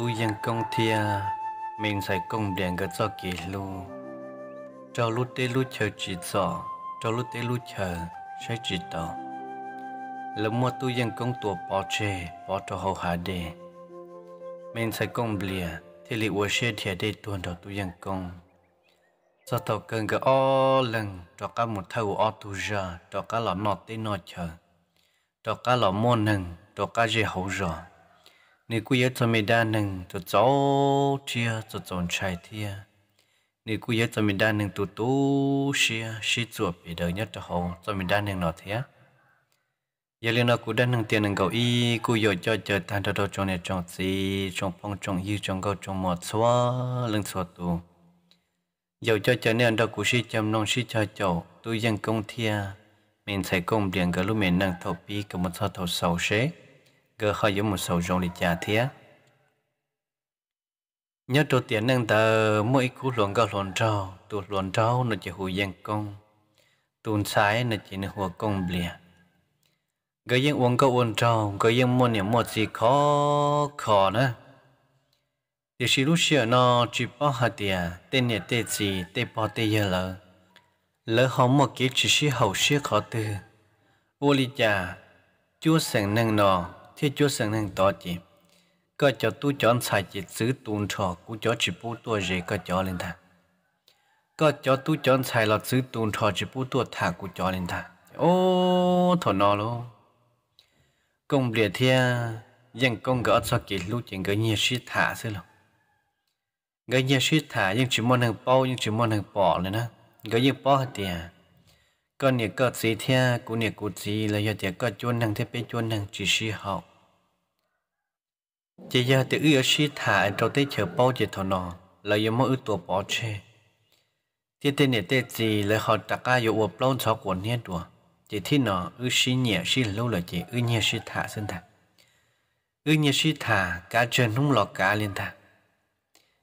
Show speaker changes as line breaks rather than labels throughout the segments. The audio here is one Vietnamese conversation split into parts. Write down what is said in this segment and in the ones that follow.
u yên công thia à, mình sẽ công điện cái cho kỳ lu cho lúc tê lúc chờ chỉ cho cho lúc tê lúc chờ sẽ chỉ tao là mua tu yên công tua bỏ chê bỏ cho hậu hạ đề mình sẽ công bìa thì lì ua xe thia đề tuần đầu tu yên công cho tàu cần cái o lần cho cả một thâu o tu ra cho cả lọ nọ tê nọ chờ cho cả lọ mua nâng cho cả dễ hậu rồi 你故意做没得能就早些就早拆贴，你故意做没得能就多些些做别的 nhất cho nọ thế. Giờ liên nó cũng đã nâng tiền nâng cầu y, cô giờ cho chờ than cho đồ trong này trong gì, trong phong trong yêu trong cầu trong mọt số lưng số tu Giờ cho chờ anh đó cũng sĩ chăm nông sĩ cho cháu tôi dân công thia, mình sẽ công điện cả lúc mình nâng thầu bi cả một số thầu sầu xế cơ hơi giống một sầu rong lịch trà thế nhớ tổ tiên nâng tờ mỗi cú luồn gạo luồn trâu tụ luồn trâu nó chỉ hù giang công tuôn sái nó chỉ nó hùa công bìa gỡ giang uống gạo uống trâu gỡ giang mua niệm mua gì khó khó nữa thì xí lúc xưa nó chỉ bỏ hạt tiền tên nhà tên gì tên bỏ tên giờ lỡ lỡ không một cái chỉ xí hậu xí khó tư ô lý cha chúa sẵn nâng nó thì cho sáng năng tỏ chỉ cơ cho tu chọn xài chỉ giữ tuôn trò cú cho chỉ bù tua rể cơ cho lên thà cơ cho tu chọn xài là giữ tuôn trò chỉ bù tua thả cú cho lên thà ô thọ nó luôn công việc thia dân công gỡ cho kỳ lúc chuyện gỡ nhiều shit thả xí lòng gỡ nhiều shit thả nhưng chỉ muốn hàng bao nhưng chỉ muốn hàng bỏ lên á gỡ nhiều bỏ hết tiền con nhiều cỡ gì thia cũng nhiều cụ gì là do tiền cỡ hàng thế bên chôn hàng chỉ sĩ học chỉ giờ tự yêu sĩ thả anh trâu chờ bao giờ thọ nọ là yêu mỗi tổ bỏ che tiền tên này tê gì là họ đặt ra yêu uổng lâu cho quần nhé đùa chỉ thi nọ ư sĩ nhẹ sĩ lâu là chỉ ư nhẹ sĩ thả sinh thả ư nhẹ sĩ thả cả chân nung lọ cả liền thả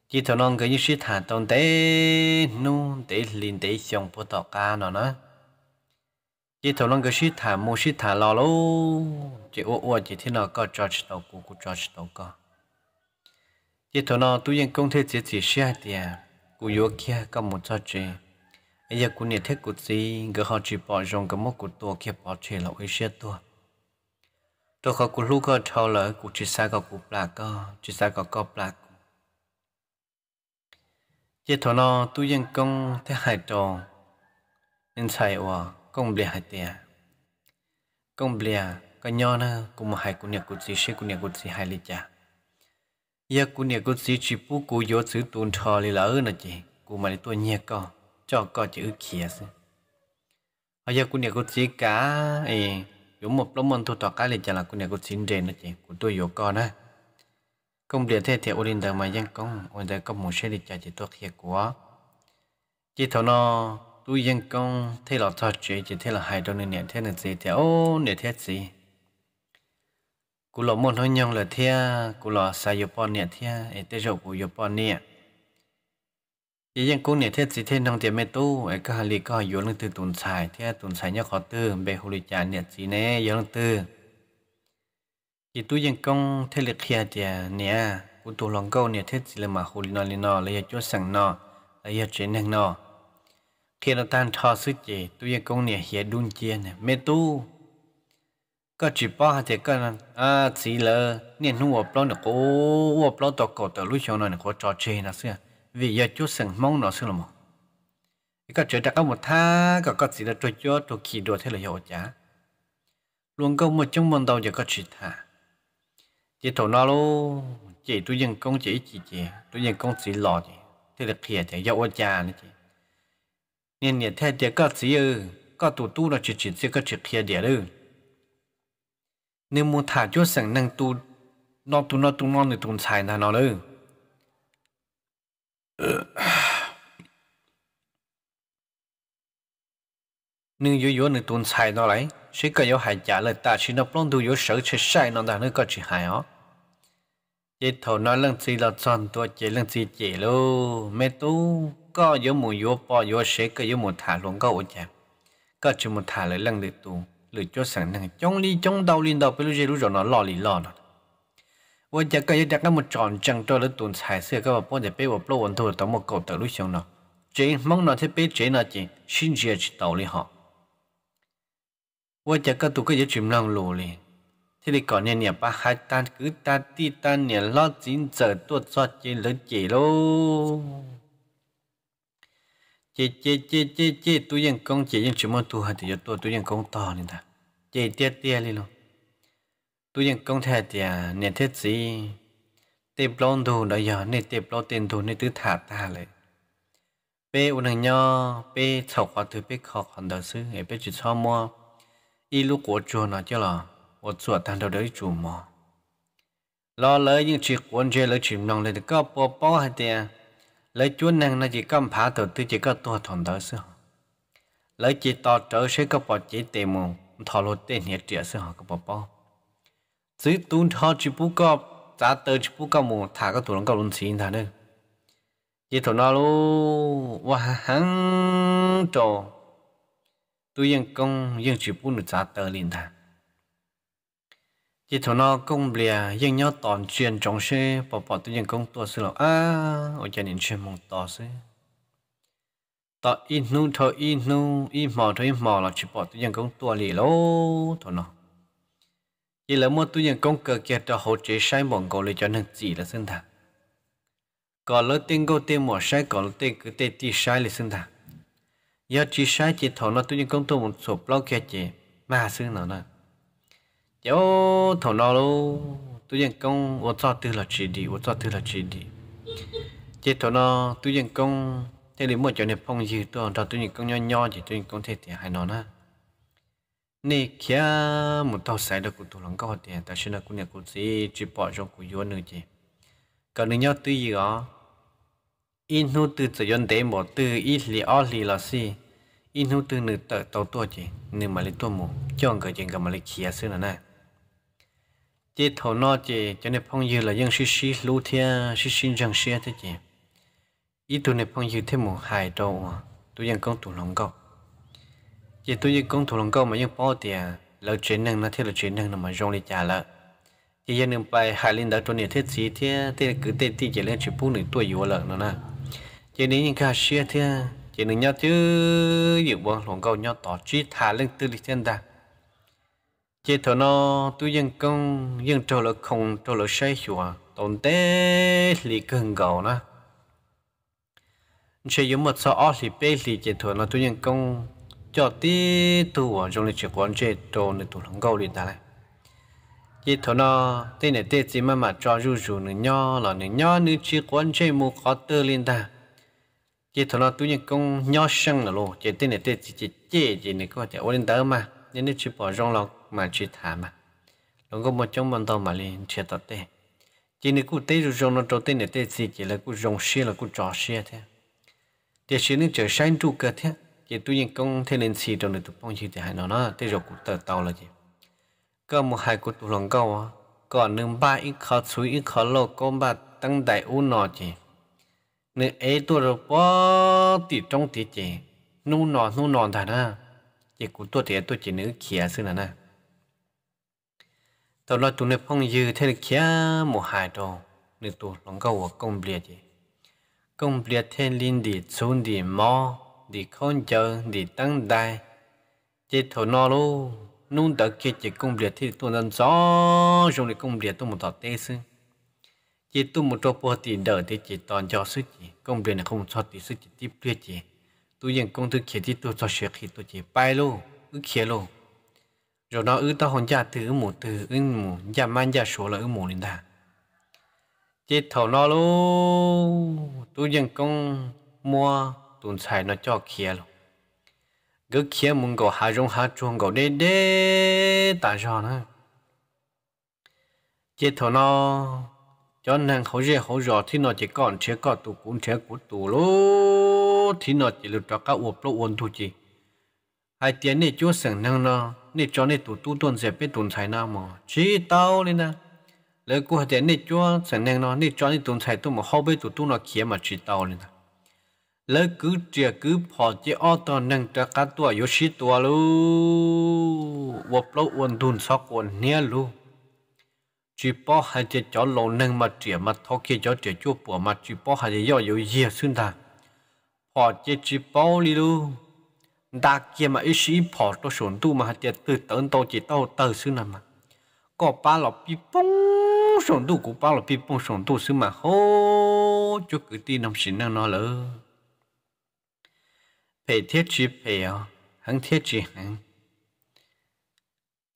chỉ thọ nọ cái như sĩ thả tông tê nung tê liền tê xong bộ tọ ca nọ nữa chỉ thầu lăng cái shi thả mua shi thả lò lô chỉ ô ô chỉ thế nào có George đâu cũng cũng chỉ đâu có chỉ thầu nó tu yên công thế chỉ chỉ xe tiền cú yếu kia có một cho chỉ, bây giờ cú nhiệt thế cú gì cái họ chỉ bỏ rong cái mốc cú tua kia bỏ chỉ là uy xe tua tôi khó cú lúc có thâu lỡ cú chỉ xa có cú plak có chỉ xa có có plak chỉ thầu nó tu yên công thế hai tròn nên sai hoa công blia hai tia công blia cái nhỏ na cũng mà hai cũng nhà cũng gì sẽ cũng nhà cũng gì hai lý cha giờ cũng nhà cũng gì chỉ bu cũng vô chữ tuôn thò lý lỡ nữa chị cũng mà đi tuôn nhẹ co cho co chữ kia xí ở giờ cũng nhà cũng gì cả ấy dùng một lông môn thu tọt cái lý cha là cũng nhà cũng xin rèn nữa chị cũng tôi vô co na công blia thế thì ổn định mà dân công ổn định có một sẽ lý cha chỉ tôi kia của chỉ thằng nó tôi dân công thế là thật chị chỉ thế là hai đôi nên thế là gì thế ô nè thế gì cú lọ môn hơi nhông là thế cú lọ xài yếp bọn nè thế ấy tế rộng của yếp bọn nè chỉ dân công nè thế gì thế nông tiền mê tu ấy các hàng lì có yếu lưng từ tuần sai, thế tuần sai nhớ khó tư bề hồ lì chả nè gì nè yếu lưng tư chỉ tôi dân công thế lực kia thế nè cú tù lòng câu nè thế gì là mà hồ lì nọ lì nọ là yếu chỗ sẵn nọ là yếu chế năng nọ khi nó tan cho sức chị tôi công này hiện đun chia này, mê tu có chỉ bỏ thì có à chỉ là nên nu ở bao nó cố ở bao tao cổ tao lúc sau nó nó có trò chơi nào xưa vì giờ chút sừng mong nó xưa mà có chơi chuyện có một tha có có chỉ là trò chơi trò kỳ đồ thế là hiệu chả luôn có một trong môn đầu giờ có chỉ thả chỉ thổ nó luôn chỉ tôi dừng công chỉ chỉ chỉ tôi dừng công chỉ lò chỉ thế là khỉa thì hiệu chả nữa chỉ เนี่ยเนี่ยแท้เดียก็สีเออก็ตัวตู้เราจิตจิตเสียก็จิตเทียเดียเลยในมูถาจุดสังนั่งตูนอกตูนอกตูนอกในตูนชายนะนอเลยนึ่งยูยูในตูนชายนอลยชิก็ยูหายใจเลยตาชินอปล้องดูยูเสือเชื่อใช่นอนแต่นึกก็จิหายอ๋อเจตถอนเรื่องสีเราจอนตัวเจเรื่องสีเจโลไม่ตู้ có yếu mù yếu bò yếu xế cơ yếu mù thả luôn có ổ chạm có chỉ mù thả lại lăng được tu, lựa cho sẵn năng chống ly chống đau liên đầu bây giờ lúc rồi nó lò lì lò nữa. ôi chả cái chả cái một tròn trăng cho lấy tuần xài xưa cái bạn bố để bê vào lô ổn thôi tao mua cậu tự lúc xong nó chế mong nó thế bê chế nó chỉ xin chia chỉ tàu đi họ ôi chả cái tụ cái gì chìm năng lù liền thế thì còn nên nhà ba hai tan cứ ta ti tan nhà lo chín giờ tuột soát trên lớn chỉ lô chị chị chị chị chị tôi yên công chị yên chỉ muốn tôi hạt thì tôi tôi yên công to nên ta chị tia tia đi luôn tôi yên công thề thì nè thế gì tiếp lon đồ đó giờ nè tiếp lon tiền đồ nè tứ thả ta lại bê u nàng nho bé thọc vào thứ bê khó khăn đó xứ ấy bê chỉ cho mua y lúc của chùa nó chứ là một chùa thằng đầu đấy chùa mò lo lấy những chuyện quân chơi lấy chuyện nòng này thì có bỏ bỏ hay tiền lấy chúa năng nó chỉ có phá từ tư chỉ có tu thuần thở sư lấy chỉ to trở sẽ có bỏ chỉ tề mồm thọ lô tên nhiệt triệu sư họ có bỏ bỏ dưới tu thọ chỉ bú có giá tờ chỉ bú có mồm thả có tủ lông có luôn xin thả đây chỉ thọ nó lô và hắn trò tôi yên công yên chỉ bú được giá tờ liền thả chỉ thằng nó cũng bịa, nhưng nhớ toàn chuyện trong xe bỏ bỏ tự nhiên công tua sư lộc à ở trên những chuyện mong to sư tọ in nu thọ in nu in mò thọ in mò là chỉ bỏ tự nhiên công tua lì lô thôi nó chỉ là mua tự nhiên công cờ kia cho hỗ trợ sai bọn cậu lấy cho nên chỉ là sinh thà có lỡ tiền câu tiền mỏ sai có lỡ tiền cứ tiền ti sai là sinh thà giờ chỉ sai chỉ thọ nó tự nhiên công tua một số blog kia chỉ mà sư nào nữa yo thầu nó luôn tôi dân công ô cho từ là chỉ đi ô cho từ là chỉ đi chế thầu nó tôi dân công thế đến một chỗ này phong gì tôi cho tôi dân công nho nho chỉ tôi dân công thế thì hay nó na nè kia một tàu xe được của tôi lòng có tiền ta xin là cũng nhà cũng gì chỉ bỏ trong của vua nữa chứ còn nếu nhau tôi gì đó in hút từ từ dân tế một từ ít lì ó lì là gì in hút từ nửa tàu tàu tua chứ nửa mà lấy tua một cho người chuyện cả mà lấy kia xưa là này chế thầu nó chế cho nên phong dư là dân sĩ sĩ lú thiên sĩ sinh rằng xe thế chế ý tụ này phong dư thêm một hài trâu tụi dân công tụ lòng câu chế tụi dân công tụ lòng câu mà dân bỏ tiền là chuyện năng nó thế là chuyện năng mà rong đi trả lợ chế dân đường bay hai linh đã trốn nên thế gì thế thế cứ thế thì chế lên chỉ phụ nữ tuổi yếu lợ nó na, chế đến những cái xe thế chế đừng nhau chứ dự bọn lòng câu nhau tỏ trí thả lên tư lịch thiên đàng chế thọ nó tu dân công dân trâu lỡ không trâu lỡ say chùa tồn tế lì cần gầu na chế dùng một số ở lì bê lì chế thọ nó tu dân công cho tí tu ở trong lịch sử quan chế trâu này tu lắng gầu lì ta này chế thọ nó tên này tên gì mà mà cho rủ rủ nữa nho là nữa nho nữa chỉ quan chế mua khó tư lên ta chế thọ nó tu dân công nho sang là luôn chế tên này tên gì chế chế chế này có thể ôn tới mà nên nó chỉ bỏ trong lòng mà chỉ thả mà nó có một trong bọn tao mà liền chia tao thế. chỉ nên cú tê rồi rong nó trâu tê này tê gì chỉ là cú dùng xia là cú trò xia thế để xia nên trở sáng trụ cơ thế chỉ tu nhiên công thế nên xì trong này tụ phong chỉ thì hai nó nó tê rồi cú tờ tao là gì Có một hai cú tụ lòng câu á còn nương ba ít khó suy ít khó lộ có ba tăng đại u nọ chỉ nương ấy tụ rồi bó tỉ trong tỉ chỉ nu nọ nu nọ thà na chỉ cú tụ thì tôi chỉ nữ kia xưa nè tao lo tụi nè phong dư thế này kia một hai đồ nửa tụ lòng câu của công việc gì công việc thiên linh đi xuống đi mò đi con chờ đi tăng đại, chế thổ nó luôn nung đỡ kia chỉ công việc thì tôi đang rõ dùng cái công việc tôi một tọt tê sư chỉ tôi một chỗ bỏ tiền đỡ thì chỉ toàn cho sức gì, công việc này không cho thì sức chỉ tiếp kia gì, tôi nhận công thức kia thì tôi cho sửa khi tôi chỉ bay luôn cứ kia luôn rồi nó ư tao hòn gia từ ư mù từ ư mù gia man gia số là ư một linh ta chết thầu nó luôn tôi dân công mua tuần xài nó cho kia luôn cứ kia muốn gọi hà rong hà chuông gọi đê đê ta sao nữa chết thầu nó cho nên hậu dễ hậu rõ thì nó chỉ còn chế có tụ cũng chế của tụ lô thì nó chỉ được cho các uổng lô uổng thôi chứ. hai tiếng này chúa sẵn năng nó này cho này tụ tu tuần dẹp biết tuần sai nào mà chỉ tao lên nè lấy cô hai tiếng này chúa sẵn năng nó này cho này tuần sai tu mà hậu biết tụ tu nó kia mà chỉ tao lên nè lấy cứ chia cứ phò chỉ ô tô nâng cho cá tua yếu xí tua lu vấp lâu uốn tuần sóc uốn nia lu chỉ bỏ hai chỉ cho lâu nâng mà chia mà thọ kia cho chia chúa bùa mà chỉ bỏ hai chỉ do yếu gì xuyên ta phò chỉ chỉ bỏ đi luôn đa kia mà ít sĩ phò tôi sổn tu mà hạt tiền từ tận tôi chỉ tao tờ xứ nằm mà có ba lọ bị bông xuống tu của ba lọ bị bông xuống tu xứ mà hô cho cứ tin nằm xin năng nó lỡ phải thiết chi phải à hắn thiết chi hắn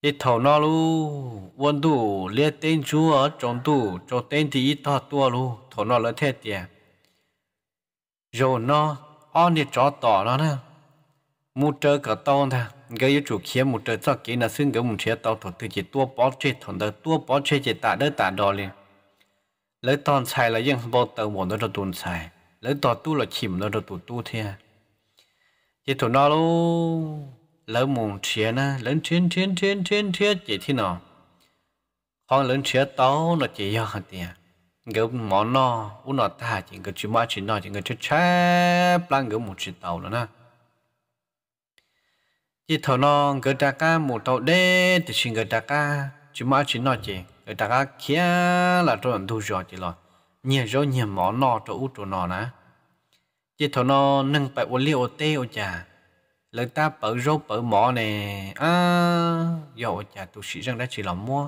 ít thầu nó lu quân tu liệt tên chúa ở trong tu cho tên thì ít thọ tua lu thầu nó lỡ thế tiền rồi nó ăn thì cho tỏ nó nè một trời cả tao ta cái yếu chủ kia một trời cho kia là xương cái một trời tao thuộc từ chỉ tua bó chế thằng đó tua bó chế chỉ tạ đỡ tạ đó liền lấy toàn xài là dân bao tờ một nó được tuần xài lấy toàn tu là chìm nó được tu tu thế chỉ thằng nó luôn lấy một trời na lấy trên trên trên trên trên chỉ thế nào con lấy trời tao nó chỉ do hạt tiền cái món nó u nó ta chỉ cái chữ mà chỉ nó chỉ cái chữ chép lang cái một chữ tàu nữa na chỉ thầu nó người ta cá một tàu đê thì xin người ta cá chỉ mà chỉ nói chỉ người ta cá kia là cho anh thu rồi chỉ lo nhiều gió nhiều mỏ nọ cho út cho nọ nè chỉ thầu nó nâng bảy ô liu ô tê ô chà lần ta bỡ râu bỡ mỏ này à giờ ô chà tu sĩ rằng đã chỉ là mua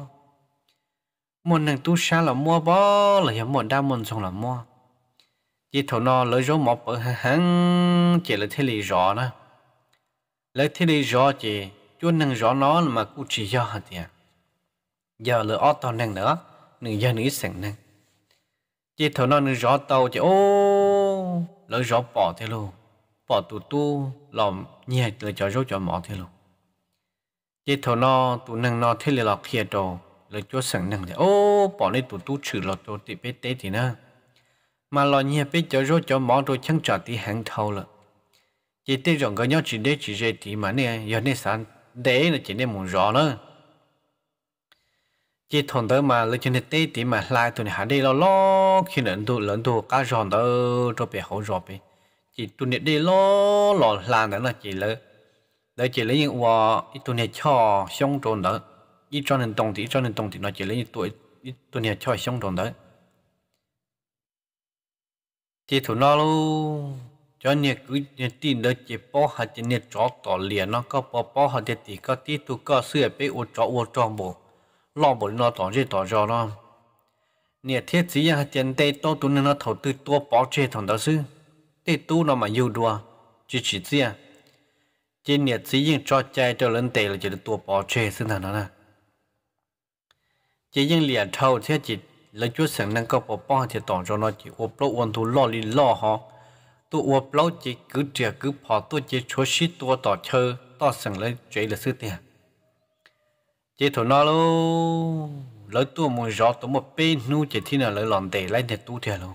một nàng tu sa là mua bó là hiểm một đa một xong là mua chỉ thầu nó lời râu mỏ bỡ hăng chỉ là thế lì rõ nữa lấy thế đi rõ chị chú nâng rõ nó mà cụ chỉ do hả tiền giờ lỡ ót tao nâng nữa nâng giờ nâng sẵn nâng chị thầu nó nâng rõ tàu chị ô lỡ rõ bỏ thế luôn bỏ tụ tu làm nhẹ lỡ cho rốt cho mỏ thế luôn chị thầu nó tụ nâng nó thế là kia đồ lỡ cho sẵn nâng thì ô bỏ lên tụ tu trừ lọt tụ tị bế tế thì nè mà lo nhẹ bế cho rốt cho mỏ rồi chẳng trả tí hàng thầu lợ chỉ tin rằng cái nhóm chỉ đấy chỉ dễ thì mà nè giờ nè sản để là chỉ nè muốn rõ nữa chỉ thằng đó mà lấy chân đấy thì mà lại tụi này đi lo lo khi lớn tụ lớn tụ cá giòn đó cho bé hỗ trợ bé chỉ tụi này đi lo lo làm đó là chỉ lỡ đó chỉ lấy những quả tụi này cho xong trộn đó ít cho nên đồng thì ít cho nên đồng thì nó chỉ lấy những tụi tụi này cho xong trộn đó chỉ tụi nó luôn cho nên cứ tin đó chỉ bỏ hạt chỉ nên cho tỏ liền nó có bỏ bỏ hạt thì thì có tí tu có sửa bé ô chó ô chó bộ lo bộ nó tỏ gì tỏ cho nó nè thiết gì hạt tiền tây to tu nên nó thầu tư tua bỏ chê thằng đó sư tây tu nó mà yêu đùa chỉ chỉ gì à chỉ nè gì nhưng cho chạy cho lớn tây là chỉ tua bỏ chê sinh thằng đó nè chỉ nhưng liền thầu thế chỉ là chút sẵn năng có bỏ bỏ thì tỏ cho nó chỉ ô bỏ ô tu lo li lo họ ตัวอวบเล่าจีกือเจียกือพอตัวจีชัวชีตัวต่อเชอต่อสังเลยเจเลยซื้อเนี่ยเจถูนอลูแล้วตัวมวยรอตัวมวยเป้นู่เจที่น่ะเลยหลอนเดไล่เนี่ยตู้เทียลู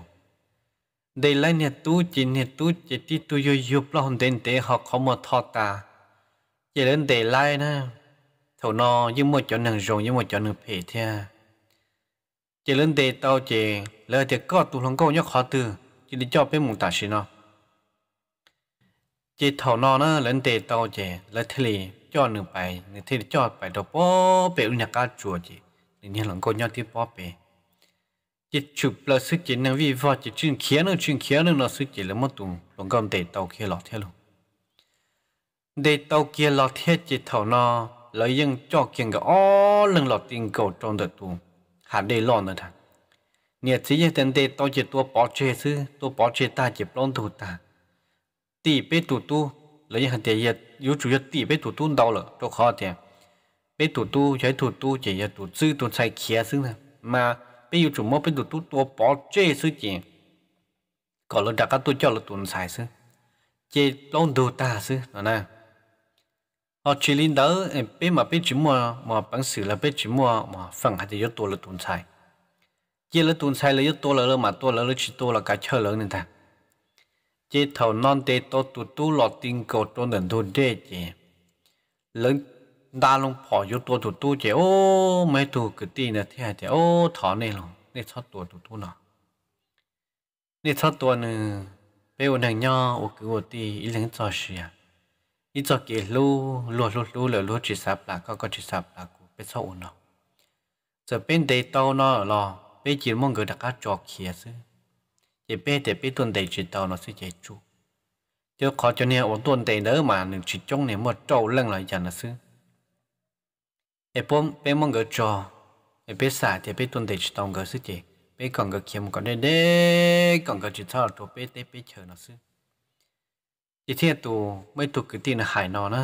เดไล่เนี่ยตู้จีเนี่ยตู้เจที่ตัวยุยยุบแล้วหอนเดนเตะหอกเขามาทอตาเจเล่นเดไล่นะถูนอยิ่งมวยจนหนึ่งรงยิ่งมวยจนหนึ่งเพเทียเจเล่นเดเตาเจแล้วเจก็ตัวหลงก็ยกคอตือเจได้จอบเป็นมุงตาชินอ chỉ thầu nó nó lên tề tàu chè là thế cho nửa bài nửa thế cho bài đó bỏ bể nhà cá chùa chỉ, nên nhà lòng cô nhau tiếp bỏ bể chỉ chụp là sự chỉ năng vi vợ chỉ chuyên khía nữa chuyên khía nữa nó sự chỉ là mất tùng lòng cầm tề tàu kia lọt theo luôn để tàu kia lọt theo chỉ thầu nó lấy dân cho kiện cái ó lần lọt tiền cầu trong đợt tù hạt để lọt nữa thằng nhà chỉ dân tên tề tàu chỉ tua bỏ chơi sư tua bỏ chơi ta chỉ lon thủ ta tỷ bê tụ tu lấy hàng tiền yết yếu chủ yếu tỷ bê tụ tu đâu rồi, cho khó tiền bê tụ tu chạy tụ tu chỉ giờ tụ chữ tụ sai kia xứ nè mà bê yếu chủ mua bê tụ tu tua bỏ chế xứ chỉ có lần đặt các tu cho là tụ sai xứ chế long đồ ta xứ nè nè họ chỉ linh đó bê mà bê chủ mua mà bằng sử là bê chủ mua mà phần hạt yếu tụ là tụ sai chế là tụ sai là yếu tụ là mà tụ là chỉ tụ là cái chơi lớn nên thằng จเท่านนเตโตตุตุลอติงโกตัวหนึ่งตัวเดจีเลึกดาลงพอยุตัวตุตุเจโอไม่ตัวกตีนะเท่าเจโอถอนเนี่ยนี่ชอตัวตุตุนะนี่ชอตัวหนึ่งเป็นวันหนึ่งย่อโอ้กูตีอีหลังจอเสียอีจอเกีลูลู่ลู่ลู่เลยลู่จีสับปลาก็ก็จีสับปลากูไปชอบอุนะจะเป็นเตโตนอหรอไปจีมงกูดักจอเขียซื้อเอเป้เตเป้ตุนเตจิตเอนสิเจจูเจ้าขอจะเนี่ยอตุนเตเดอมาหนึ่งจิตจงเนี่ยมมดเจ้าเรื่องอะไรจันนะซึเอปมเป้มงเกจอเอเป้สาเตเป้ตุนเตจิตเองเกสิเจเป้ก่อนก็เขียมก่อนได้เด้ก่อนก็จิตเทตัวเป้เตเป้เิญนะซึจิตเทียตัวไม่ถูกกึ่ตีนะหายนอนนะ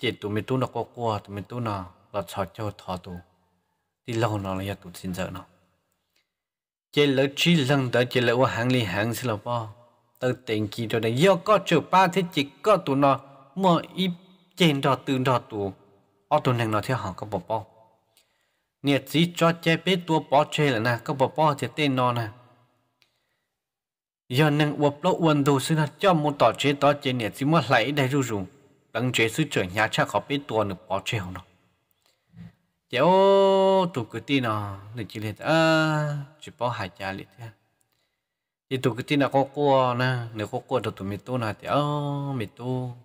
จิตตัวไม่ตู้นะก็กลัวตัวไม่ตู้นอเราชอบเจ้าทอตัวที่เ่านอนเราอยากตัวสินเจอเนาะ chế lỡ trí lần đó chế lỡ qua hàng li hàng xí là bao tớ tiền kỳ rồi đấy do có chữ ba thế chỉ có tụ nó mà ít trên đó từ đó tụ ở tụ nàng nó theo họ có bỏ bò nhiệt gì cho chế bé tua bỏ chê là na có bỏ bò thì tên nó na giờ nàng uập lỗ uẩn đồ xí là cho một tỏ chế đó chế nhiệt gì muốn lấy đây rủ rủ đằng chế sư trưởng nhà cha có bé tua được bỏ chê không nó chéo tụ cái tin nào để chỉ liệt à chỉ bảo hại gia liệt thế, thì tụ cái tin là có cua na nếu có cua được tụ mình tu thì chéo mình tu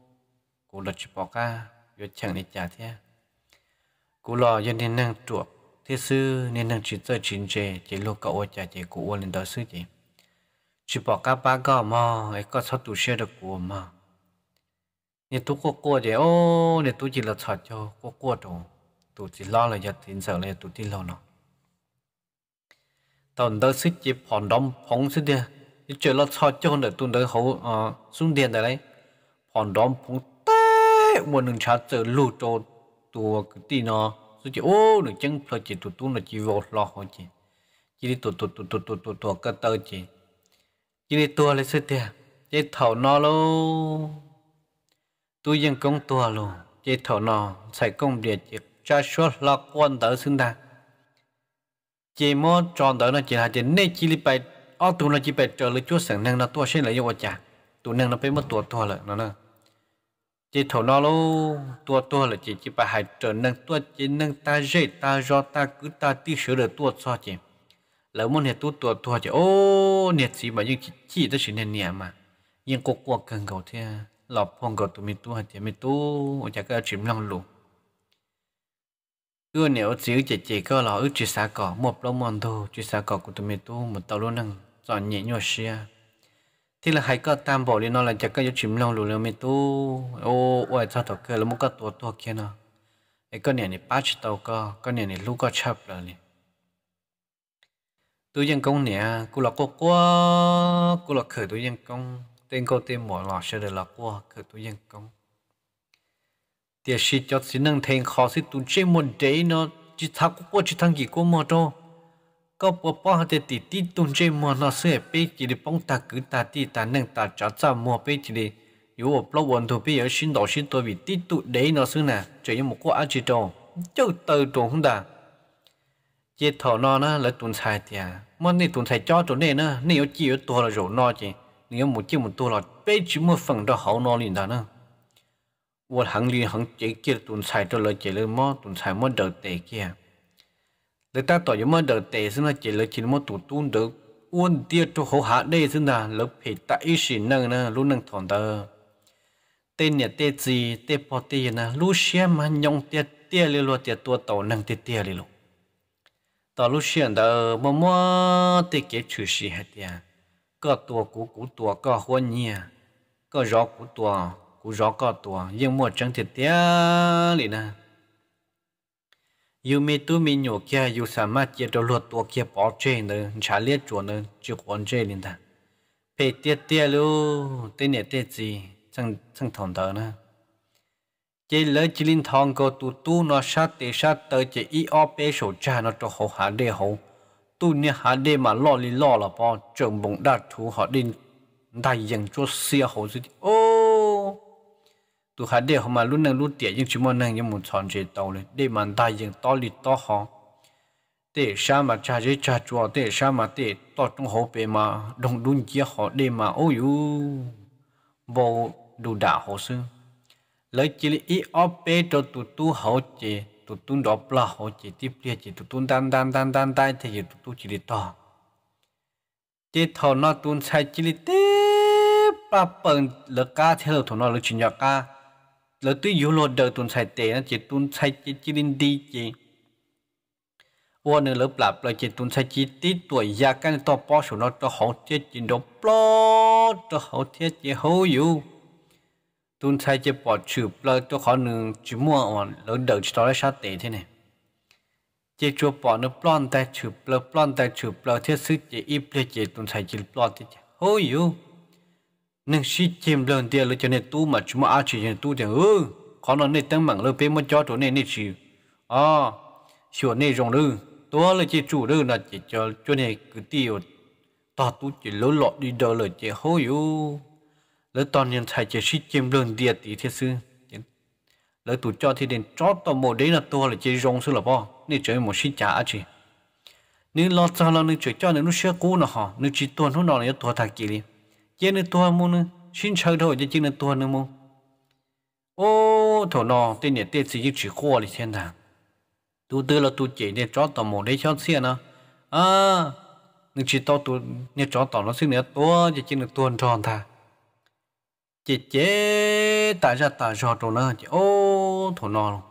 cũng là chỉ bảo ca vô chẳng liệt gia thế cũng lo dân nên năng chuột thế sư nên năng chỉ chơi chín chế chỉ lô cậu chả chỉ cũ lên đó sư chỉ chỉ bảo ca ba gò mà ấy có sao tụ xe được của mà nên tu có cua thì ô nên tu chỉ là sợ cho có cua đồ tụt chỉ lo là giật tin sợ là tụt tin lo nó tần đó xích chỉ phòn đom phóng xích đi cái chuyện lo cho cho để tụt đỡ hậu ờ, xuống tiền tại đấy phòn đom phóng té một đường chát chờ lù trộn tụt cái tin nó tôi chỉ ô được chân lo chỉ tụt tụt là chỉ vô lo họ chỉ chỉ đi tụt tụt tụt tụt tụt tụt tụt cái tơ chỉ chỉ đi tua lấy xích đi chỉ thầu nó luôn tôi dân công tua à luôn chỉ thầu nó xài công điện chỉ cha số là quân tử sinh ra, chỉ mô tròn tử nó chỉ là chỉ nên chỉ li bài ở tụ nó chỉ bài trở lại chúa sẵn năng nó tua xin lại yêu cha tụ năng nó phải mất tua tua rồi nó nó, chỉ thầu nó lô tua tua rồi chỉ chỉ bài hại trở năng tua chỉ năng ta dễ ta do ta cứ ta tí sửa được tua cho chị lỡ muốn hết tua tua tua chỉ ô niệm gì mà nhưng chỉ chỉ tới sự nẹt nhẹ mà nhưng cố cố cần cầu thế lọp phong cầu tụi mình tua thì mình tu ở chả cái chìm lăng lụt cứ nếu chỉ chỉ chỉ cơ là ước chỉ sao cỏ một lông mòn thù chỉ sao cỏ của tụi mình tu một tàu luôn năng dọn nhẹ nhòa xia thì là hai cơ tam bộ đi nó là chắc cái chìm lòng lùi lùi mình tu ô ôi sao thọ kia là một cái tua tua kia nó cái con này này bắt tàu cơ con này này lúc có chập rồi này tôi nhân công nè cô là cô quá cô là khởi tôi nhân công tên cô tên mỏ lọ sẽ được là cô khởi tôi nhân công thì sĩ cho sĩ năng thành khó sĩ tụ chế một đấy nó chỉ thắc quá chỉ thăng gì của mà đâu có bỏ bỏ thì tí tí tụ chế mà nó sẽ bị chỉ để bóng ta cứ ta tí ta năng ta trả trả mua bị chỉ để yếu ở lâu vẫn thôi bây giờ sinh đổ xin tôi bị tí tụ đấy nó xưa nè chỉ như một cô ăn chỉ đâu chứ từ trộn không đã chế thọ nó nó là tụ xài thì mà này tụ xài cho tụ này nó này ở chỉ ở tua là rổ nó chỉ nếu một chiếc một tua là bây chỉ một phần đó hậu nó liền đó nữa hàng hàng chỉ kia kia, là là uốn hạ đây phải năng năng luôn tên nhà tên gì tên po tê na lú xe mà nhong tiệt tiệt li lo tiệt tua tàu năng tiệt tiệt li lo tàu lú xe đó mà mua tiệt kế chữ gì hết tiệt, có tua cú cú tua có hoa nhia có rõ cú tua cú gió cọ tua nhưng mua chẳng thiệt tiếc lì nè yêu mi tu mi nhổ kia yêu sa mát kia đầu luật tua kia bỏ chê nữa trả liệt chuột nữa chưa còn chê liền ta pe tiếc tiếc luôn tên này tên gì chẳng chẳng thằng tờ nữa chế lấy chỉ linh thằng cô tu tu nó sát tê sát tới chế y o pe số cha nó cho hồ hà đê hồ tu nè hà đê mà lo li lo là bao trường bụng đạt thú họ đi, đại dân cho xia hồ gì ô tu khá để hôm mà lúc nâng lúc tiệt nhưng chỉ muốn nâng nhưng muốn chọn chế tàu lên để mang ta nhưng to lì to họ để sao mà cha chế cha chùa để sao mà để to trong hố bể mà đông đun chia họ để mà ôi u bộ đủ đả hồ sư lấy chỉ là ít óp bê cho tụ tu hậu chế tụ tu đó bla hậu chế tiếp liệt chế tụ tu đan đan đan đan đan thì tụ tu chỉ là to chế thọ nó tu sai chỉ là tiếp ba phần lực ca theo thọ nó lực chuyển แล้วตัวยูโรเดอรตุนใส่เตะนะเจตุนใส่จิตจินดีจีวันนึงเราปรับเราเจตุนใส่จิตติตัวยากันต่อป้อสูนทรอขาเจ็ดจินดปลอต่อเอาเจ็ดเจหาอยู่ ตุนใส่เจ็บปอดฉืบเราตัวเขาหนึ่งจิมัวอ่อนเราเดินต่อได้ชาเตะท่ไหนเจจัวปอดนึกปล้อนแต่ฉืบเราปล้อนแต่ฉืบเราเทียซื้อเจอีเปลี่ยเจตุนใส่จิตปลอดที่เจ้าอยู่ nên si chìm lần tiền là cho nên tu mà chúng mà ai chỉ nên tu thì ư ừ, khó nó nên tăng mạng lên bên mà cho chỗ này nên chỉ à sửa này rộng lư tôi là chỉ chủ lư là chỉ cho chỗ này cứ tiêu ta tu chỉ lỗ lọ đi đâu là chỉ hối yêu lỡ toàn nhân thầy chỉ si chìm lần tiền thì thế sư lỡ tu cho thì đến cho toàn bộ đấy là tôi là chỉ rộng sư là bao nên chơi một si trả chỉ nếu lo cho là nên chơi cho nên nó sẽ cố nó hả nên chỉ tuần hôm nọ là tôi thà kỳ liền chế nữa tua mu nữa xin chờ thôi chứ chế nữa tua nữa mu ô thổ nọ tên này tên gì chỉ khô thì thiên thằng tu tư là tu chỉ nên cho tao một để cho xe nó à nhưng chỉ tao tu nên cho tao nó xin nữa tua chứ chế nữa tuần tròn thà chế chế tại ra tại cho tụi nó chế ô thổ nọ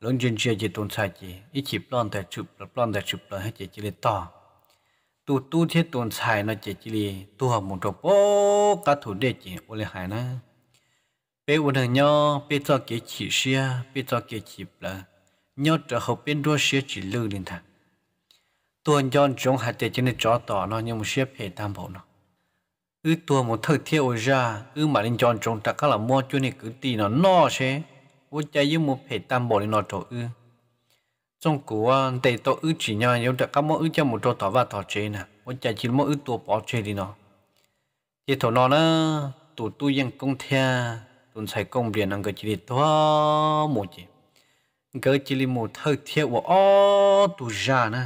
lớn trên xe chế tồn tại chế ít chụp lon tại chụp lon tại chụp là hết chế chế lên to tu tu thế tuần xài nó chỉ chỉ li tu học một chỗ bố cả thủ đệ chỉ ô lê hải na bé ô thằng nhau bé cho cái chỉ xia bé cho cái chỉ là nhau trở học bên đua xia chỉ lưu lên thằng tuần chọn chúng hạt để cho nên chó tỏ nó nhưng mà xia phải tam bộ nó ư tuần một thời thiêu ô ra ư mà lên chọn chúng ta các là mua cho nên cứ tì nó nọ xế ô chạy với một phải tam bộ lên nó chỗ ư trong cú để tổ ước chỉ nhau nếu được các mẫu ước cho một trò tỏ và tỏ chế nè một chạy chỉ mẫu ước tổ bỏ chế đi nọ. thì thổ nó nè tổ tu dân công thea tụn xài công biển, năng cái chỉ thua một chỉ cái chỉ một thơ thea của ô tu ra nè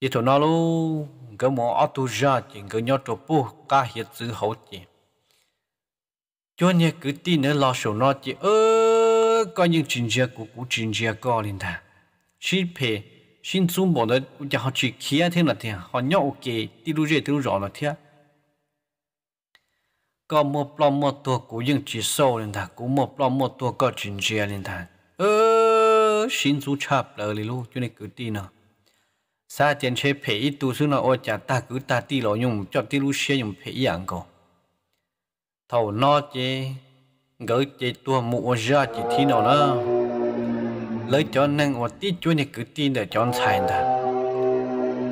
thì thổ nó luôn, cái mỏ ô tu ra chỉ cái nhau trò bù ca hiệt dữ hậu chỉ cho nên cứ tin nữa lo sổ nọ chỉ ơi có những chuyện gì của của chuyện gì có linh thà chỉ phải xin chú bỏ đó cho họ chỉ kia thế là thế họ nhậu ok đi đu dây tiêu rõ là thế có một lòng một tua của những chỉ số linh thà cũng một lòng một tua có chuyện gì linh thà ơ xin chú chập lại luôn cho nên cứ đi nào sa tiền chế phê ít tu sư nó ô chả ta cứ ta đi lo nhung cho đi lu xe nhung phê dạng cổ thầu nó chế gỡ chế tua mũ ra chỉ thi nào đó lấy cho nên ở tí chú này cứ tin để chọn sai đó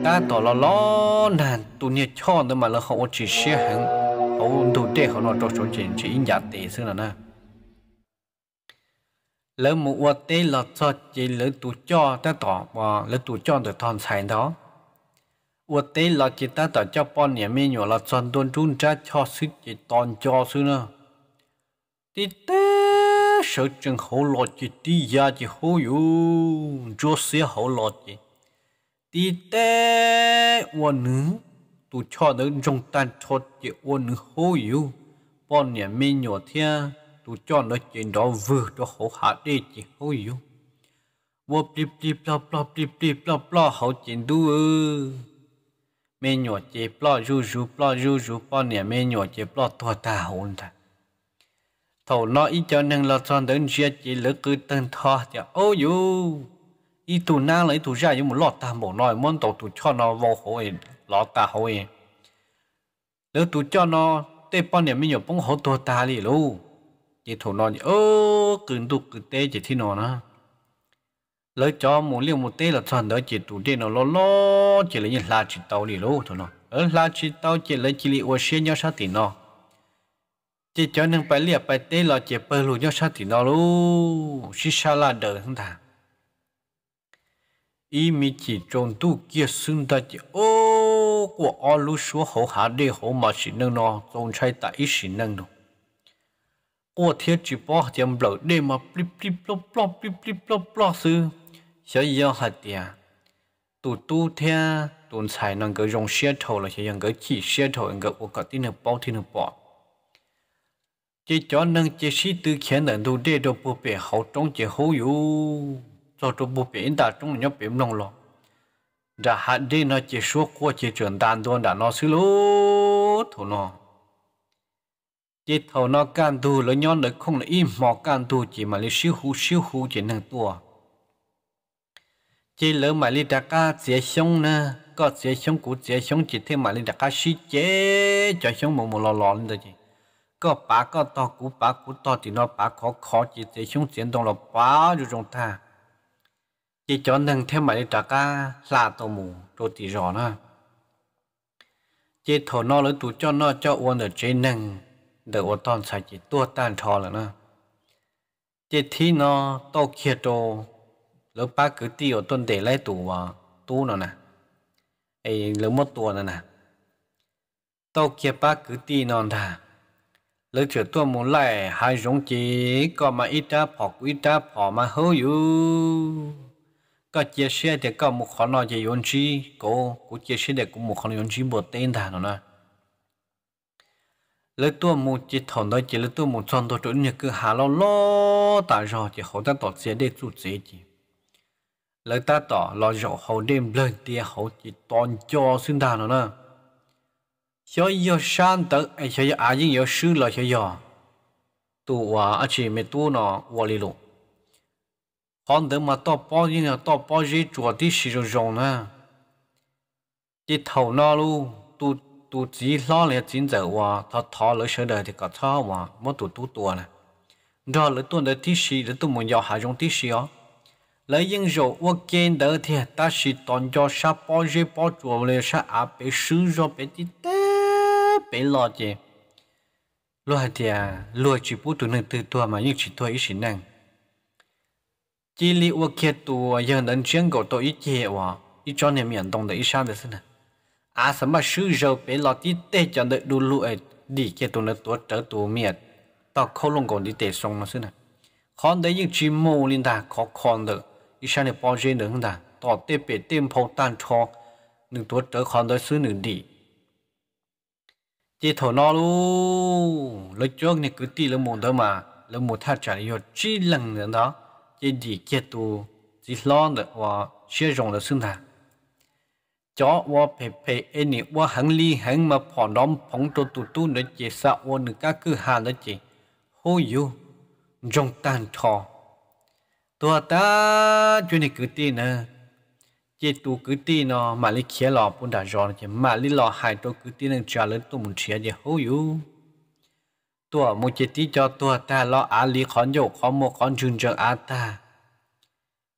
ta tỏ là lo nàn tụi nhiệt cho nữa mà là họ chỉ xe hàng họ đủ để họ nói cho số chuyện chỉ giả tệ xưa là na lấy mũ ở tê là cho chị lấy tụ cho ta tỏ và lấy tụ cho được thon sai đó ở tê là chị ta tỏ cho bọn nhà mình nhỏ là chọn tuân trung ra cho sức chị toàn cho xưa nữa đi tế sợ chừng hậu lọt chỉ đi ra chỉ hậu yu cho xe hậu lọt chỉ thì tế ô nữ tụ cho nữ trong tan cho chỉ ô nữ hậu yu bọn nhà mình nhỏ thia tụ cho nó chỉ đó vừa đó hậu hạ đi chỉ hậu yu vô plip plip plop plop plip plip plop plop hậu chỉ đu ư mình nhỏ chỉ plop ru ru plop ru ru bọn nhà mình nhỏ chỉ plop thua ta hồn thật thầu lo ý cho nên lo cho đến chia chỉ lỡ cứ tên thọ thì ô dù ý tụ na lấy tụ ra những một lọt ta bỏ nói món tổ tụ cho nó vô hồi lọt ta hồi Nếu tụ cho nó tê bao niệm mình nhớ bông hồ tổ ta đi luôn chỉ thầu nó ô cứ tụ cứ tê chỉ thi nó nữa lỡ cho một liều một tê là chọn đỡ chỉ tụ tê nó lo lo chỉ lấy là chỉ tàu đi luôn thôi nó ở là chỉ tàu chỉ lấy chỉ lấy ô xe nhau sao thì nó จีจอนึงไปเรียบไปเตะเราเจ็บเปิลูยอดชาตินอรู้ชิชาลาเดินทางอีมีจีจงตู้เกียสุนตาจีโอ้กว่าอลูชัวเขาหาไดีหัวมาสินึงนอ จงใช้แต่อีสินึงนอกว่าเที่ยจีบป้อเจียมเหล่าได้มาปลิบปลิบปลบปลบปลิบปลิบปลบปลอบซื้อเสียยอหัดเดียตูดตู้เทียตุนใส่นังเกยรงเสียท่าเลยเสียยังเก็ขี่เสียเท่ายังเกยโอกาสที่หนึ่งป้อที่หนึ่งป้อ chỉ cho nâng chỉ sĩ tư khiển ở đâu để đâu bộ bể hậu trong chỉ hậu yếu cho đâu bộ bể đã trong nhóm bể nông lo đã hạt đi nó chỉ số qua chỉ trưởng đàn đồn đã nó xứ lố thủ nó chỉ thầu nó can tu là nhon lỡ không là im mò can tu chỉ mà lấy siêu hú siêu hú chỉ nâng tua chỉ lỡ mà lấy đã ca dễ sống nè có dễ sống cũng dễ sống chỉ thêm mà lấy đã ca sĩ chế cho sống một một lò lò lên đó chị ก็ปาก็ตอกูปากูตอที่นอปาขอขอจีเจชุ่งเสียนตรงเราปาอยู่ตรงท่าจีจอนหนึ่งเท่าไหร่ตากาลาตัวหมูตัวตีรอนะจีถอนอหรือตูจอนนอเจ้าอ้วนเดือจีหนึ่งเดือดตอนใส่จีตัวต้านทอแล้วนะจีที่นอโตเคียโตแล้วปาคือตีอยู่ต้นเดไล่ตัวตู้น่ะนะไอ้หรือมดตัวน่ะนะโตเคียปาคือตีนอนท่า lỡ chữa tua muốn lại hai giống chỉ có mà ít đã bỏ ít đã bỏ mà hữu yếu có chia sẻ thì có một khó nói gì yến chi cô cũng chia sẻ để cũng một khó yến chi bộ tên thà nó nè lỡ tua một chỉ thằng đó chỉ lỡ tua một chọn đó chuẩn như cứ hà lo lo tại rồi chỉ hậu ta tỏ sẽ để chút gì chỉ lỡ ta tỏ lo rõ hậu đêm lên tia hậu chỉ toàn cho xuyên thà nó nè 小要山头，哎，小要阿英要收了，小要，都话而且没多呢，我哩咯。hàng đêm mà tao bao nhiêu là tao bao nhiêu chỗ đi xí rồi rong nè, chỉ thầu nó lu, chỉ lo là chính giờ hòa, thà thà lỡ sợ đời thì cả thà hòa, mất tu tu tu nè, đó lỡ tu đời đi xí, lỡ tu muốn giàu hà rong đi xí ó, lỡ yên rồi, 我见得天，但是当家啥包 nhiêu 包 chỗ 了啥阿被收着被地带。bể lo chứ lo hạt thì à lo chỉ bút tụi nàng từ tua mà những chỉ tua ít xin năng chỉ li ua kia tua giờ đến chuyện của tôi ít gì hoa ít cho nên miệng đồng để ít sao được xin à à sớm mà sư giàu bể lo tí tê cho đợi đủ lụi đi kia tụi nàng tua trở tua miệng tao khâu lông còn đi tê xong mà xin à còn đấy những chỉ mồ linh ta khó còn được ít sao để bao giờ được không ta tao tê bé tê phong tan cho đi chỉ thổ nó lu Lúc trước này cứ ti lấy một đó mà lấy một thắt chặt rồi chỉ lần nữa đó chỉ đi kết tu chỉ lo được và sử dụng được sinh thành Cho và phê phê anh ấy và hàng ly hàng mà phò đom phóng tu tu tu nữa chỉ sợ và nữa các cứ hà nữa chỉ hô yêu trong tan thọ tua ta chuyện này cứ ti nữa chế tu cứ ti nó mà lý khía lò cũng đã rõ chứ mà lý lò hai tôi cứ ti nên trả lớn tôi muốn chia chứ hữu yếu tua một chế tí cho tua ta lo á lý khó nhậu khó một khó chun cho á ta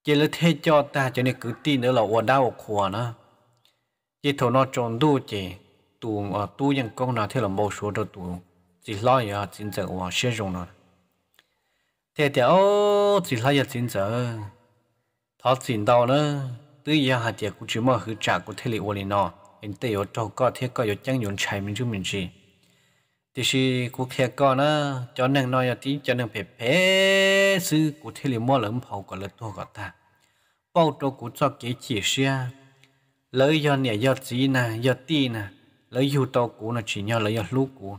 chế lý thế cho ta cho nên cứ ti nữa là ổn đau khổ nữa, chế thầu nó trốn đu chế tu ở ờ, tu nhân công nào thế là mâu số đó tu chỉ lo ya chính giờ ổn sử dụng nó thế thì ô chỉ lo ya chính giờ thọ tiền đâu nữa tự ya hạt địa cũng chỉ mà hư trả của thế lý ô lý nọ, anh tây ở đâu có thế có ở chẳng nhún chạy mình chúng mình gì thì si của kia có nó cho nên nói là tí cho nên phải phê sư của thế lý mua lắm hậu của lợt thua của ta bao trâu của cho kế chỉ xe lấy do nè do gì nè do ti nè lấy yêu tàu của nó chỉ nhau lấy do lú của